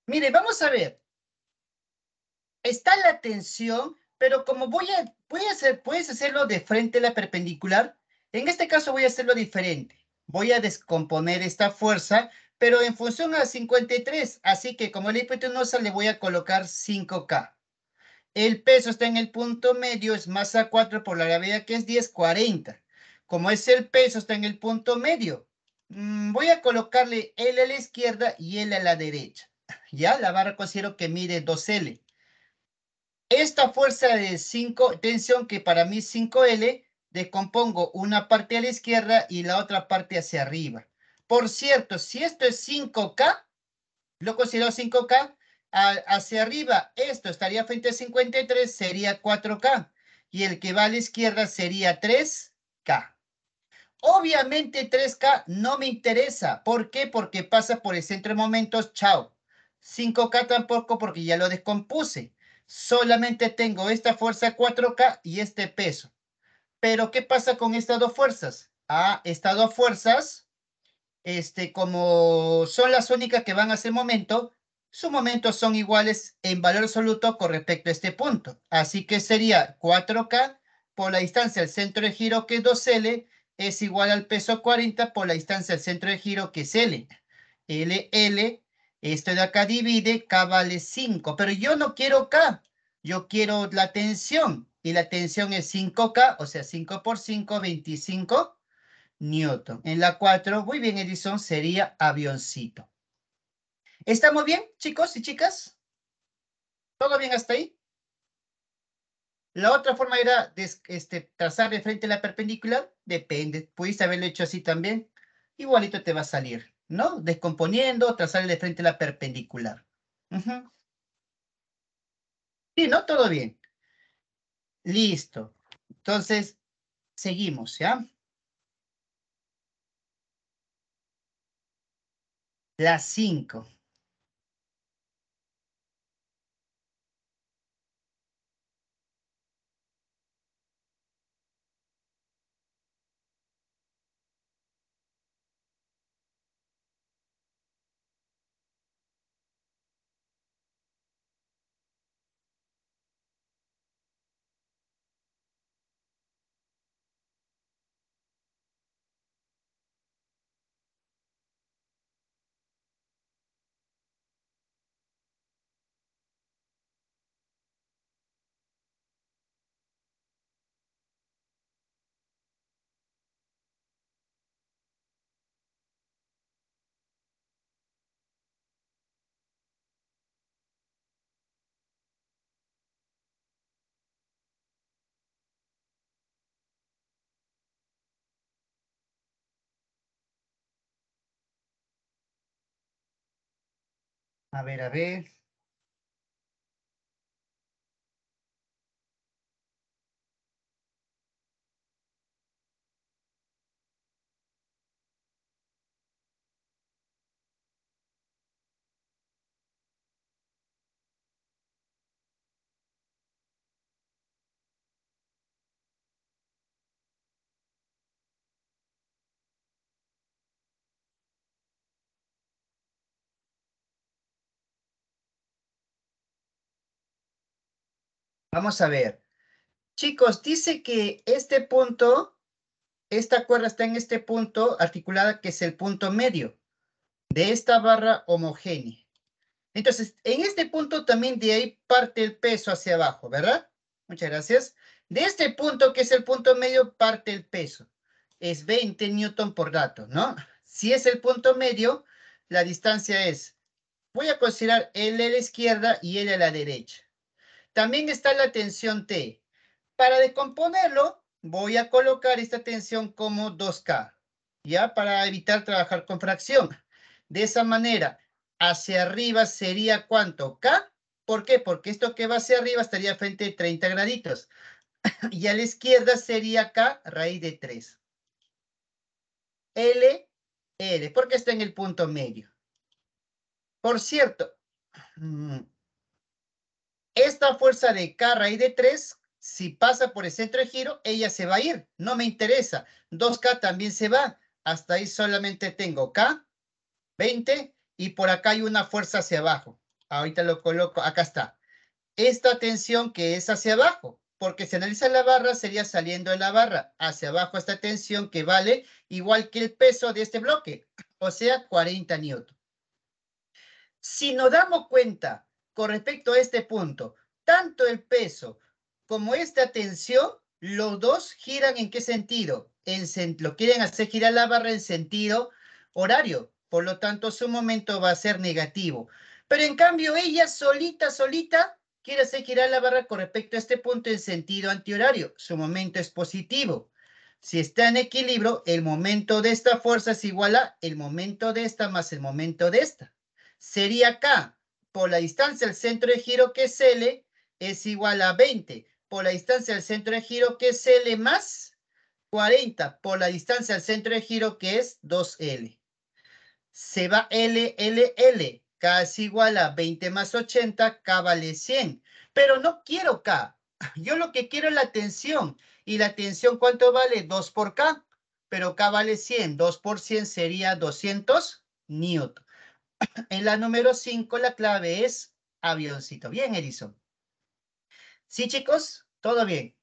[SPEAKER 2] Mire, vamos a ver. Está la tensión, pero como voy a, hacer, puedes hacerlo de frente a la perpendicular, en este caso voy a hacerlo diferente. Voy a descomponer esta fuerza, pero en función a 53. Así que como la hipotenusa le voy a colocar 5K. El peso está en el punto medio, es masa 4 por la gravedad que es 10, 40. Como es el peso, está en el punto medio. Mm, voy a colocarle L a la izquierda y L a la derecha. Ya, la barra considero que mide 2L. Esta fuerza de 5, tensión que para mí es 5L, descompongo una parte a la izquierda y la otra parte hacia arriba. Por cierto, si esto es 5K, lo considero 5K, hacia arriba esto estaría frente a 53, sería 4K. Y el que va a la izquierda sería 3K. Obviamente 3K no me interesa. ¿Por qué? Porque pasa por el centro de momentos, chao. 5K tampoco porque ya lo descompuse. Solamente tengo esta fuerza 4K y este peso. Pero ¿qué pasa con estas dos fuerzas? Ah, estas dos fuerzas, este, como son las únicas que van a hacer momento, sus momentos son iguales en valor absoluto con respecto a este punto. Así que sería 4K por la distancia al centro de giro que es 2L es igual al peso 40 por la distancia al centro de giro que es L. LL, esto de acá divide, K vale 5. Pero yo no quiero K, yo quiero la tensión. Y la tensión es 5K, o sea, 5 por 5, 25 newton. En la 4, muy bien Edison, sería avioncito. ¿Estamos bien, chicos y chicas? ¿Todo bien hasta ahí? La otra forma era este, trazar de frente la perpendicular, depende, pudiste haberlo hecho así también, igualito te va a salir, ¿no? Descomponiendo, trazar de frente la perpendicular. Sí, ¿no? Todo bien. Listo. Entonces, seguimos, ¿ya? La 5. A ver, a ver. Vamos a ver. Chicos, dice que este punto, esta cuerda está en este punto articulada que es el punto medio de esta barra homogénea. Entonces, en este punto también de ahí parte el peso hacia abajo, ¿verdad? Muchas gracias. De este punto, que es el punto medio, parte el peso. Es 20 newton por dato, ¿no? Si es el punto medio, la distancia es, voy a considerar L a la izquierda y L a la derecha. También está la tensión T. Para descomponerlo, voy a colocar esta tensión como 2K, ¿ya? Para evitar trabajar con fracción. De esa manera, hacia arriba sería ¿cuánto? K. ¿Por qué? Porque esto que va hacia arriba estaría frente a 30 graditos. y a la izquierda sería K raíz de 3. L, L, porque está en el punto medio. Por cierto, mm, esta fuerza de K raíz de 3, si pasa por el centro de giro, ella se va a ir. No me interesa. 2K también se va. Hasta ahí solamente tengo K, 20, y por acá hay una fuerza hacia abajo. Ahorita lo coloco, acá está. Esta tensión que es hacia abajo, porque si analiza la barra, sería saliendo de la barra. Hacia abajo esta tensión que vale igual que el peso de este bloque, o sea, 40 N. Si nos damos cuenta con respecto a este punto, tanto el peso como esta tensión, los dos giran en qué sentido? lo quieren hacer girar la barra en sentido horario, por lo tanto su momento va a ser negativo. Pero en cambio ella solita, solita, quiere hacer girar la barra con respecto a este punto en sentido antihorario, su momento es positivo. Si está en equilibrio, el momento de esta fuerza es igual a el momento de esta más el momento de esta. Sería acá por la distancia al centro de giro que es L es igual a 20 por la distancia al centro de giro que es L más 40 por la distancia al centro de giro que es 2L. Se va L, L, L. K es igual a 20 más 80, K vale 100. Pero no quiero K. Yo lo que quiero es la tensión. ¿Y la tensión cuánto vale? 2 por K. Pero K vale 100. 2 por 100 sería 200 newton. En la número 5 la clave es avioncito. Bien, Edison. Sí, chicos, todo bien.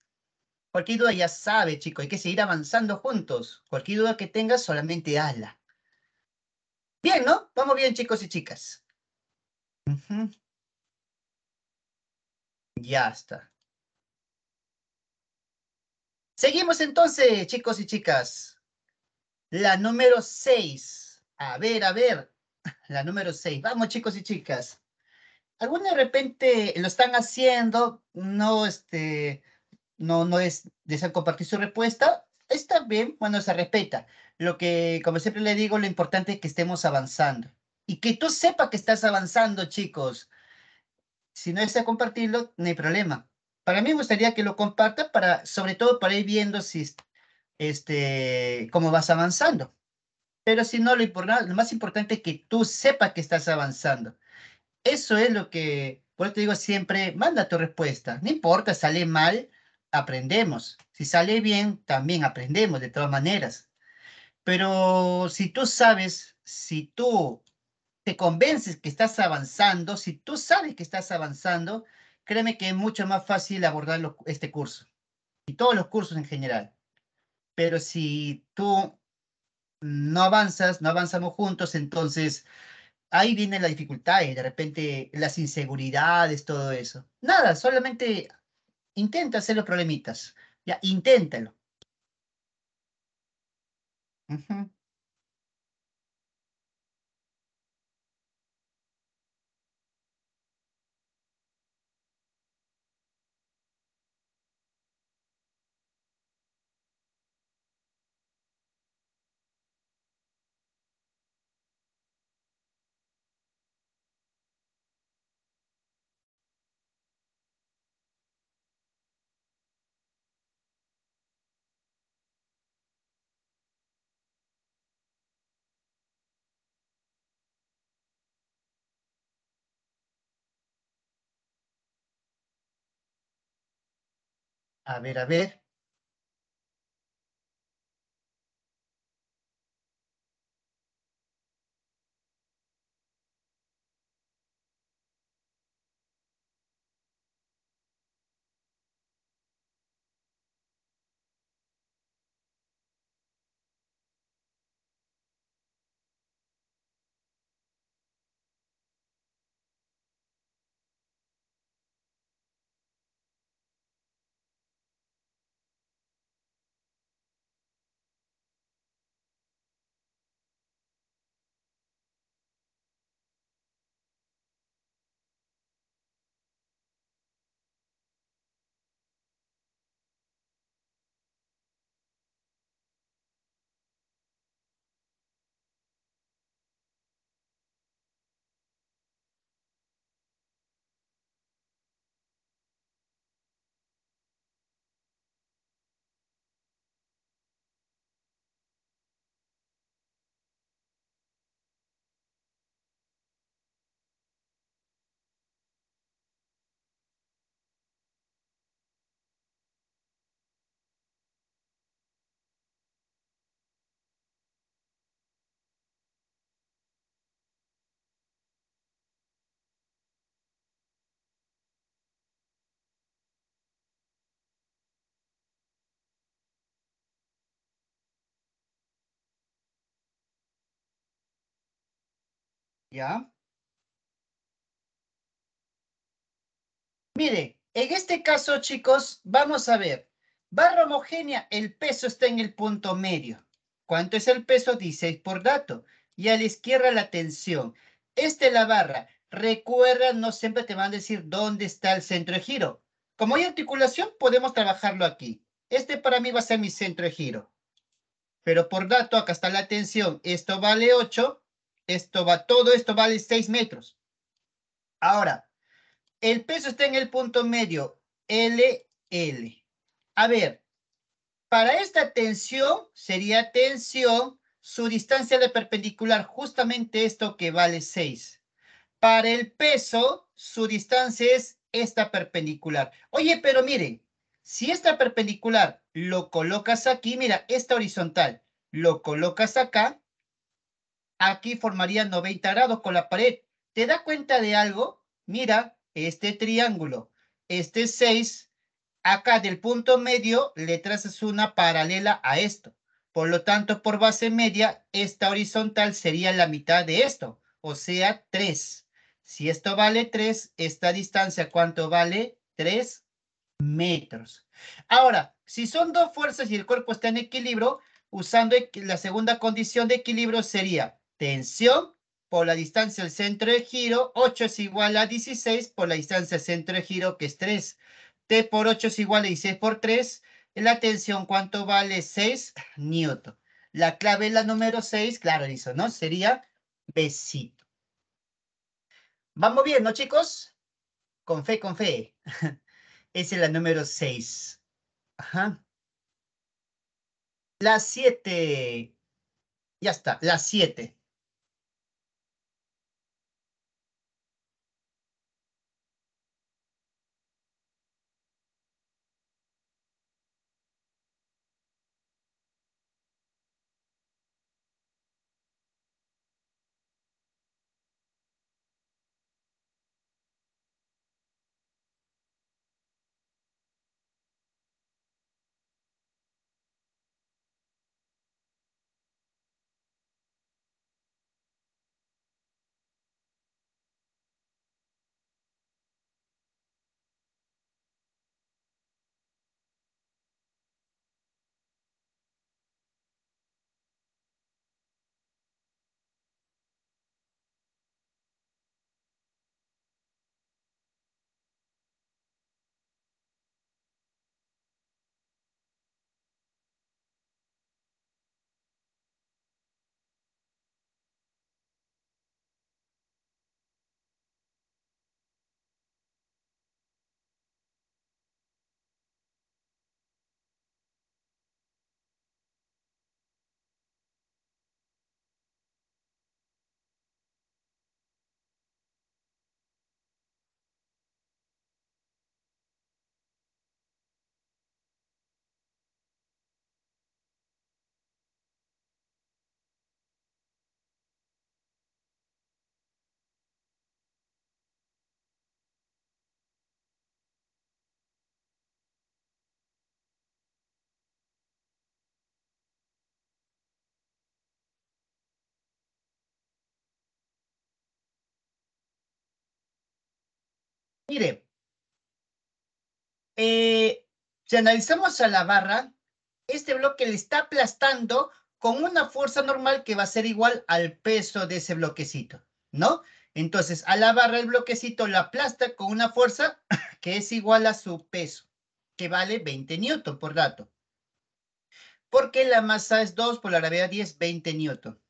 [SPEAKER 2] Cualquier duda ya sabe, chicos, hay que seguir avanzando juntos. Cualquier duda que tengas, solamente hazla. Bien, ¿no? Vamos bien, chicos y chicas. Ya está. Seguimos entonces, chicos y chicas. La número 6. A ver, a ver, la número 6. Vamos chicos y chicas. Algunos de repente lo están haciendo, no, este, no, no es, desean compartir su respuesta, está bien, bueno, se respeta. Lo que, como siempre le digo, lo importante es que estemos avanzando. Y que tú sepas que estás avanzando, chicos. Si no deseas compartirlo, no hay problema. Para mí me gustaría que lo compartas, para, sobre todo para ir viendo si, este, cómo vas avanzando. Pero si no, lo, lo más importante es que tú sepas que estás avanzando. Eso es lo que, por eso te digo siempre, manda tu respuesta. No importa, sale mal, aprendemos. Si sale bien, también aprendemos de todas maneras. Pero si tú sabes, si tú te convences que estás avanzando, si tú sabes que estás avanzando, créeme que es mucho más fácil abordar este curso y todos los cursos en general. Pero si tú no avanzas, no avanzamos juntos, entonces ahí viene la dificultad y de repente las inseguridades, todo eso. Nada, solamente intenta hacer los problemitas, ya, inténtalo. a ver, a ver, Mire, en este caso, chicos, vamos a ver. Barra homogénea, el peso está en el punto medio. ¿Cuánto es el peso? 16 por dato. Y a la izquierda la tensión. Esta es la barra. Recuerda, no siempre te van a decir dónde está el centro de giro. Como hay articulación, podemos trabajarlo aquí. Este para mí va a ser mi centro de giro. Pero por dato, acá está la tensión. Esto vale 8 esto va, todo esto vale 6 metros. Ahora, el peso está en el punto medio, LL. A ver, para esta tensión sería tensión, su distancia de perpendicular, justamente esto que vale 6. Para el peso, su distancia es esta perpendicular. Oye, pero miren, si esta perpendicular lo colocas aquí, mira, esta horizontal, lo colocas acá, Aquí formaría 90 grados con la pared. ¿Te da cuenta de algo? Mira, este triángulo, este 6, acá del punto medio le trazas una paralela a esto. Por lo tanto, por base media, esta horizontal sería la mitad de esto, o sea, 3. Si esto vale 3, esta distancia, ¿cuánto vale? 3 metros. Ahora, si son dos fuerzas y el cuerpo está en equilibrio, usando la segunda condición de equilibrio sería Tensión por la distancia al centro de giro, 8 es igual a 16 por la distancia al centro de giro, que es 3. T por 8 es igual a 16 por 3. La tensión, ¿cuánto vale? 6 newton. La clave es la número 6, claro, eso, ¿no? Sería besito. Vamos bien, ¿no, chicos? Con fe, con fe. Esa es la número 6. Ajá. La 7. Ya está, la 7. Mire, eh, si analizamos a la barra, este bloque le está aplastando con una fuerza normal que va a ser igual al peso de ese bloquecito, ¿no? Entonces, a la barra el bloquecito la aplasta con una fuerza que es igual a su peso, que vale 20 newton por dato. Porque la masa es 2 por la gravedad 10, 20 newton.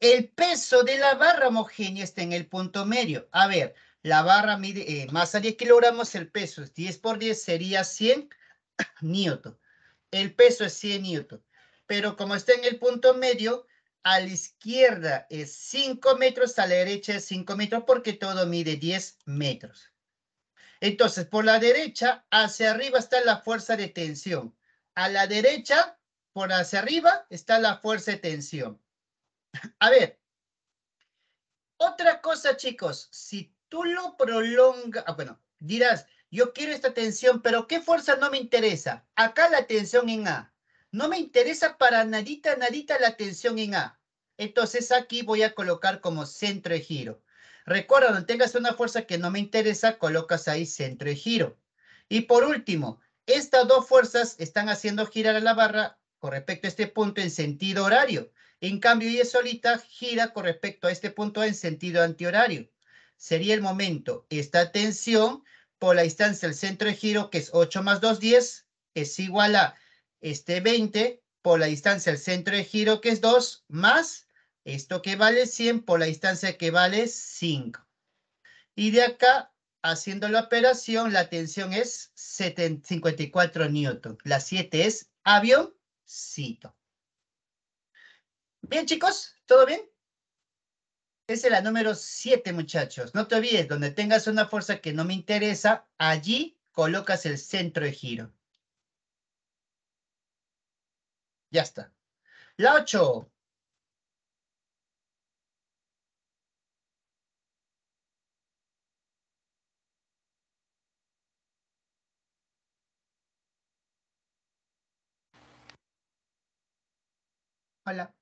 [SPEAKER 2] El peso de la barra homogénea está en el punto medio. A ver, la barra mide eh, más a 10 kilogramos, el peso es 10 por 10, sería 100 newton. El peso es 100 newton. Pero como está en el punto medio, a la izquierda es 5 metros, a la derecha es 5 metros, porque todo mide 10 metros. Entonces, por la derecha, hacia arriba está la fuerza de tensión. A la derecha, por hacia arriba, está la fuerza de tensión. A ver, otra cosa, chicos, si tú lo prolongas, ah, bueno, dirás, yo quiero esta tensión, pero ¿qué fuerza no me interesa? Acá la tensión en A. No me interesa para nadita, nadita la tensión en A. Entonces aquí voy a colocar como centro de giro. Recuerda, no tengas una fuerza que no me interesa, colocas ahí centro de giro. Y por último, estas dos fuerzas están haciendo girar a la barra con respecto a este punto en sentido horario. En cambio, ella solita gira con respecto a este punto en sentido antihorario sería el momento. Esta tensión por la distancia del centro de giro, que es 8 más 2, 10, es igual a este 20 por la distancia del centro de giro, que es 2, más esto que vale 100 por la distancia que vale 5. Y de acá, haciendo la operación, la tensión es 54 newton. La 7 es avióncito. Bien, chicos, ¿todo bien? Esa es la número 7, muchachos. No te olvides, donde tengas una fuerza que no me interesa, allí colocas el centro de giro. Ya está. La 8. Hola.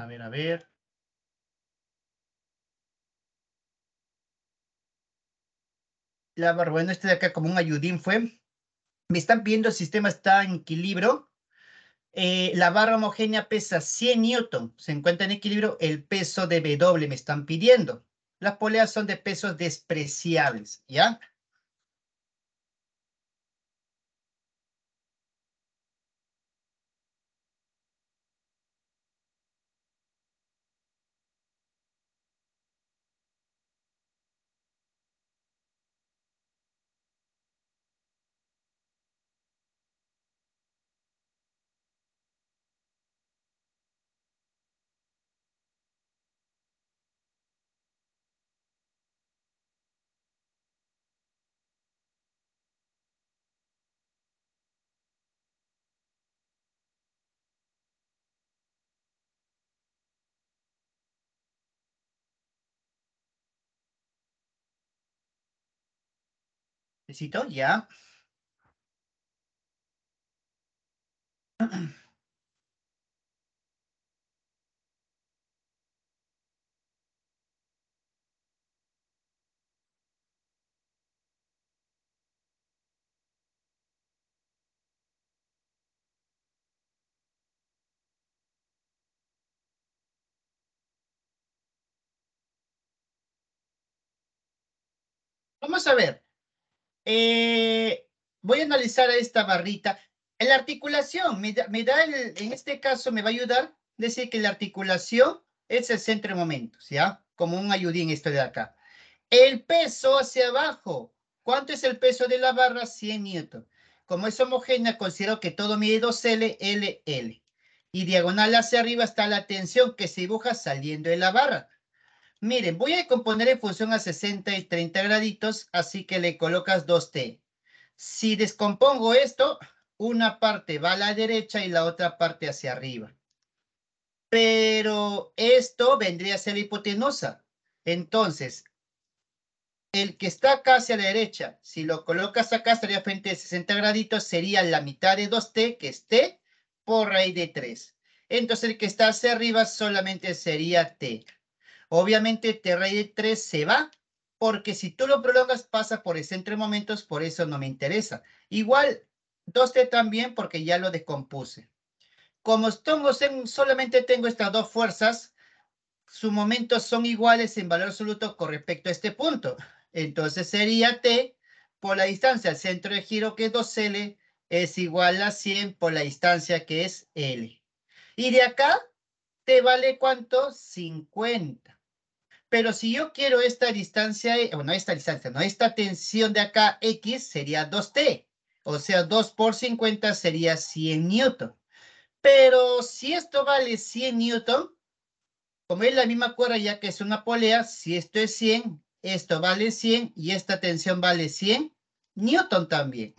[SPEAKER 2] A ver, a ver. La, bueno, este de acá como un ayudín fue. Me están pidiendo el sistema está en equilibrio. Eh, la barra homogénea pesa 100 newton. Se encuentra en equilibrio el peso de W, me están pidiendo. Las poleas son de pesos despreciables, ¿ya? Necesito ya. Vamos a ver. Eh, voy a analizar esta barrita. La articulación, me da, en este caso me va a ayudar decir que la articulación es el centro de momentos, ¿ya? Como un ayudín esto de acá. El peso hacia abajo. ¿Cuánto es el peso de la barra? 100 newton. Como es homogénea, considero que todo mide 2L, L, L. Y diagonal hacia arriba está la tensión que se dibuja saliendo de la barra. Miren, voy a componer en función a 60 y 30 graditos, así que le colocas 2t. Si descompongo esto, una parte va a la derecha y la otra parte hacia arriba. Pero esto vendría a ser la hipotenusa. Entonces, el que está acá hacia la derecha, si lo colocas acá, estaría frente a 60 graditos, sería la mitad de 2t, que es t, por raíz de 3. Entonces, el que está hacia arriba solamente sería t. Obviamente de 3 se va, porque si tú lo prolongas pasa por ese entre momentos, por eso no me interesa. Igual 2T también porque ya lo descompuse. Como tengo, solamente tengo estas dos fuerzas, sus momentos son iguales en valor absoluto con respecto a este punto. Entonces sería T por la distancia al centro de giro, que es 2L, es igual a 100 por la distancia que es L. Y de acá, ¿te vale cuánto? 50. Pero si yo quiero esta distancia, eh, o no esta distancia, no, esta tensión de acá, X, sería 2T. O sea, 2 por 50 sería 100 newton. Pero si esto vale 100 newton, como es la misma cuerda ya que es una polea, si esto es 100, esto vale 100 y esta tensión vale 100 newton también.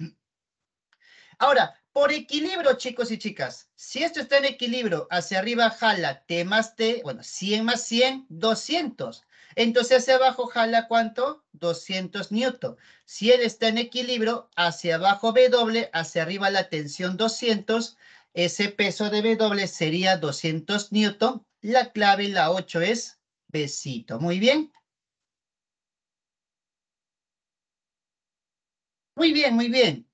[SPEAKER 2] Ahora, por equilibrio, chicos y chicas, si esto está en equilibrio, hacia arriba jala T más T, bueno, 100 más 100, 200. Entonces hacia abajo jala ¿cuánto? 200 newton. Si él está en equilibrio, hacia abajo W, hacia arriba la tensión 200, ese peso de W sería 200 newton. La clave, la 8, es besito. Muy bien. Muy bien, muy bien.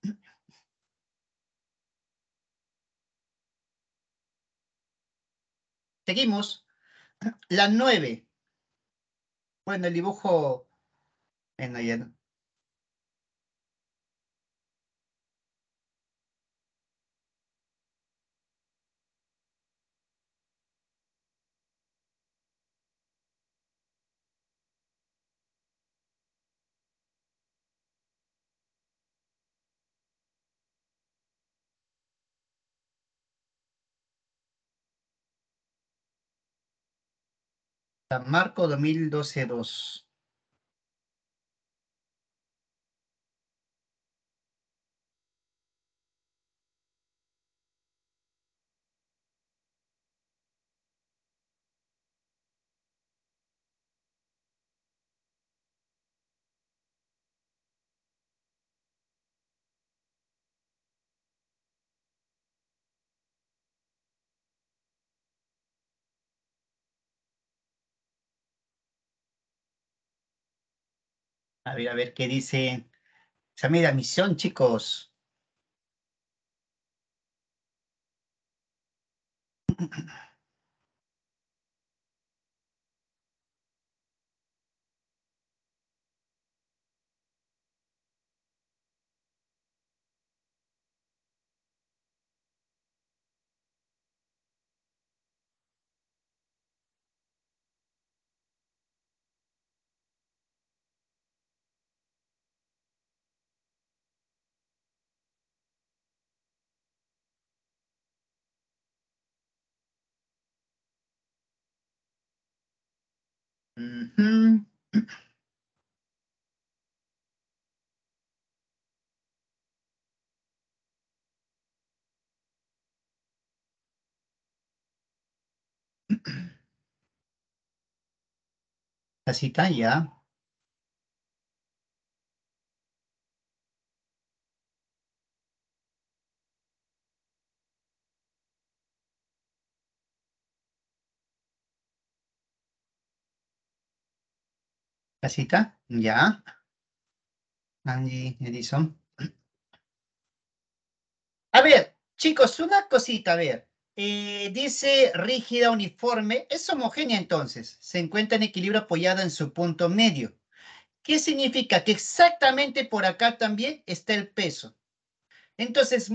[SPEAKER 2] Seguimos. La 9. Bueno, el dibujo. Bueno, ya San Marco 2012-2. A ver, a ver qué dice me da misión, chicos.
[SPEAKER 1] mhm
[SPEAKER 2] ya. Casita, ya. Angie Edison. A ver, chicos, una cosita, a ver. Eh, dice rígida, uniforme, es homogénea entonces, se encuentra en equilibrio apoyada en su punto medio. ¿Qué significa? Que exactamente por acá también está el peso. Entonces,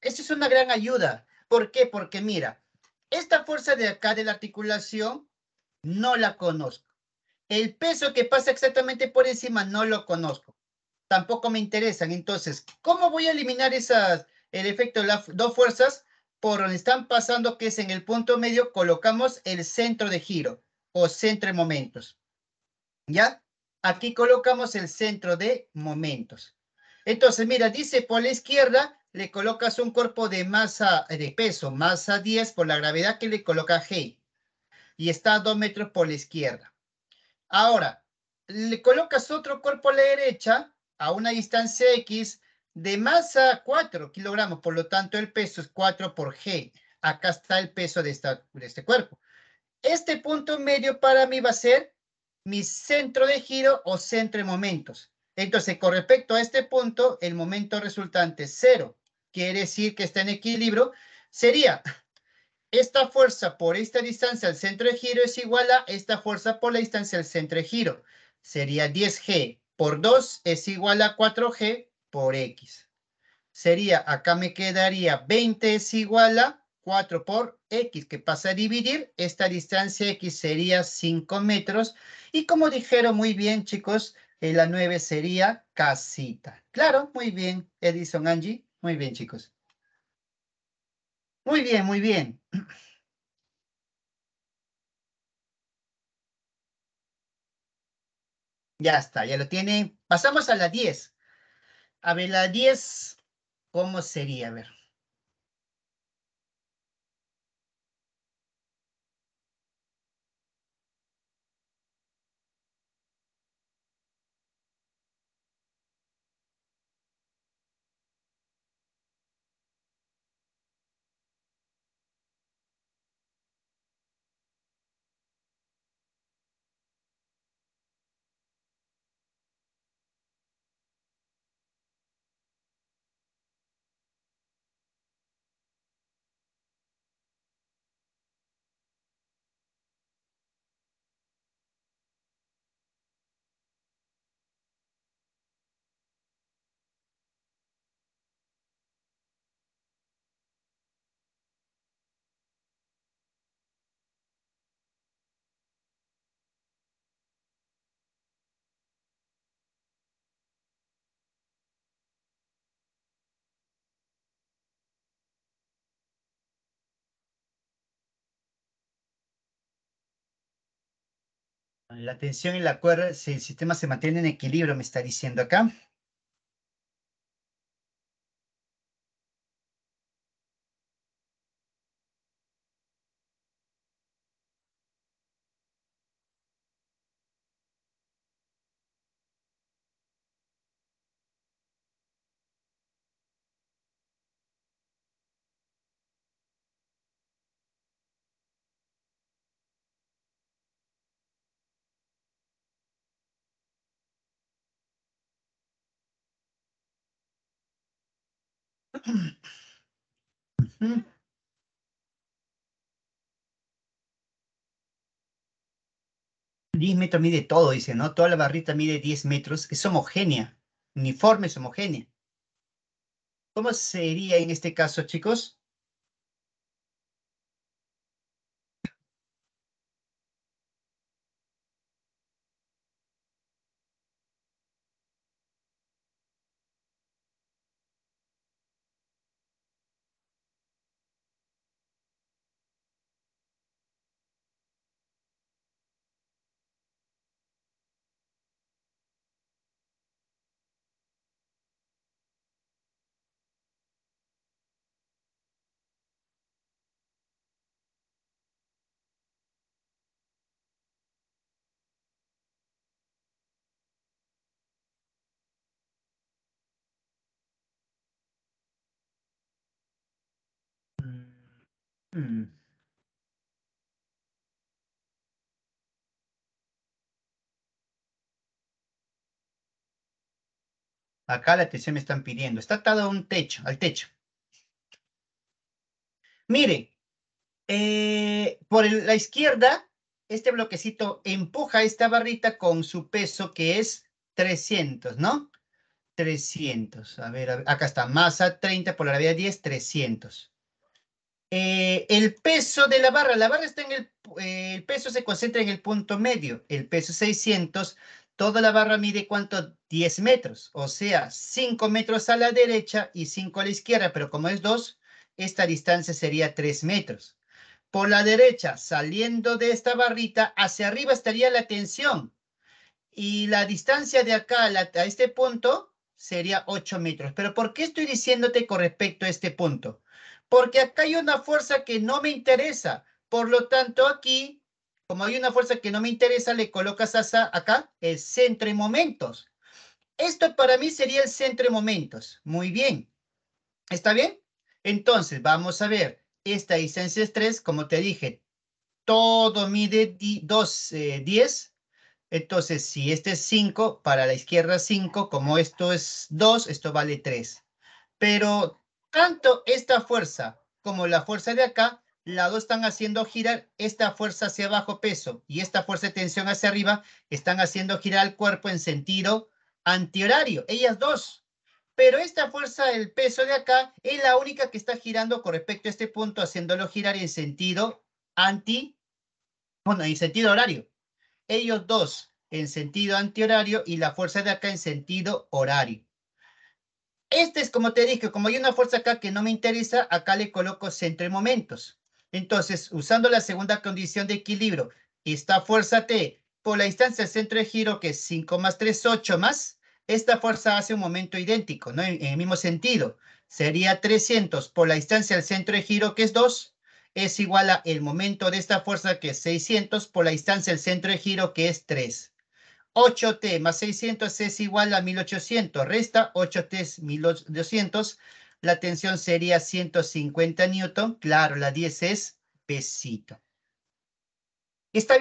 [SPEAKER 2] eso es una gran ayuda. ¿Por qué? Porque mira, esta fuerza de acá de la articulación no la conozco. El peso que pasa exactamente por encima no lo conozco. Tampoco me interesan. Entonces, ¿cómo voy a eliminar esas, el efecto de las dos fuerzas por donde están pasando, que es en el punto medio, colocamos el centro de giro o centro de momentos. ¿Ya? Aquí colocamos el centro de momentos. Entonces, mira, dice por la izquierda le colocas un cuerpo de masa, de peso, masa 10 por la gravedad que le coloca G. Y está a 2 metros por la izquierda. Ahora, le colocas otro cuerpo a la derecha a una distancia X de masa 4 kilogramos, por lo tanto el peso es 4 por G. Acá está el peso de, este cuerpo. Este punto medio para mí va a ser mi centro de giro o centro de momentos. Entonces, con respecto a este punto, el momento resultante es cero. Quiere decir que está en equilibrio. Sería esta fuerza por esta distancia al centro de giro es igual a esta fuerza por la distancia al centro de giro. Sería 10G por 2 es igual a 4G por X. Sería, acá me quedaría 20 es igual a 4 por X, que pasa a dividir. Esta distancia X sería 5 metros. Y como dijeron muy bien, chicos, la 9 sería casita. Claro, muy bien, Edison, Angie. Muy bien, chicos. Muy bien, muy bien. Ya está, ya lo tiene. Pasamos a la 10. A ver, la 10, ¿cómo sería? A ver. La tensión y la cuerda, si el sistema se mantiene en equilibrio, me está diciendo acá. 10 metros mide todo, dice, ¿no? Toda la barrita mide 10 metros, es homogénea, uniforme es homogénea. ¿Cómo sería en este caso, chicos? Mm. Acá la atención me están pidiendo. Está atado un techo, al techo. Mire, eh, por la izquierda, este bloquecito empuja esta barrita con su peso que es 300, ¿no? 300. A ver, acá está, masa 30 por la gravedad 10, 300. Eh, el peso de la barra, la barra está en el, eh, el peso se concentra en el punto medio, el peso 600, toda la barra mide cuánto, 10 metros, o sea, 5 metros a la derecha y 5 a la izquierda, pero como es 2, esta distancia sería 3 metros. Por la derecha, saliendo de esta barrita, hacia arriba estaría la tensión, y la distancia de acá a este punto sería 8 metros. Pero ¿por qué estoy diciéndote con respecto a este punto? porque acá hay una fuerza que no me interesa. Por lo tanto, aquí, como hay una fuerza que no me interesa, le colocas acá el centro y momentos. Esto para mí sería el centro y momentos. Muy bien. ¿Está bien? Entonces, vamos a ver. Esta distancia es 3, como te dije, todo mide 2, 10. Eh, Entonces, si este es 5, para la izquierda 5, como esto es 2, esto vale 3. Pero tanto esta fuerza como la fuerza de acá, las dos están haciendo girar esta fuerza hacia abajo peso y esta fuerza de tensión hacia arriba están haciendo girar el cuerpo en sentido antihorario, ellas dos. Pero esta fuerza del peso de acá es la única que está girando con respecto a este punto, haciéndolo girar en sentido anti, bueno, en sentido horario. Ellos dos en sentido antihorario y la fuerza de acá en sentido horario. Este es como te dije, como hay una fuerza acá que no me interesa, acá le coloco centro de momentos. Entonces, usando la segunda condición de equilibrio, esta fuerza T por la distancia del centro de giro, que es 5 más 3, 8 más, esta fuerza hace un momento idéntico, ¿no? En, el mismo sentido. Sería 300 por la distancia del centro de giro, que es 2, es igual a el momento de esta fuerza, que es 600, por la distancia del centro de giro, que es 3. 8t más 600 es igual a 1800. Resta 8t es 1200. La tensión sería 150 newton. Claro, la 10 es pesito.
[SPEAKER 1] Está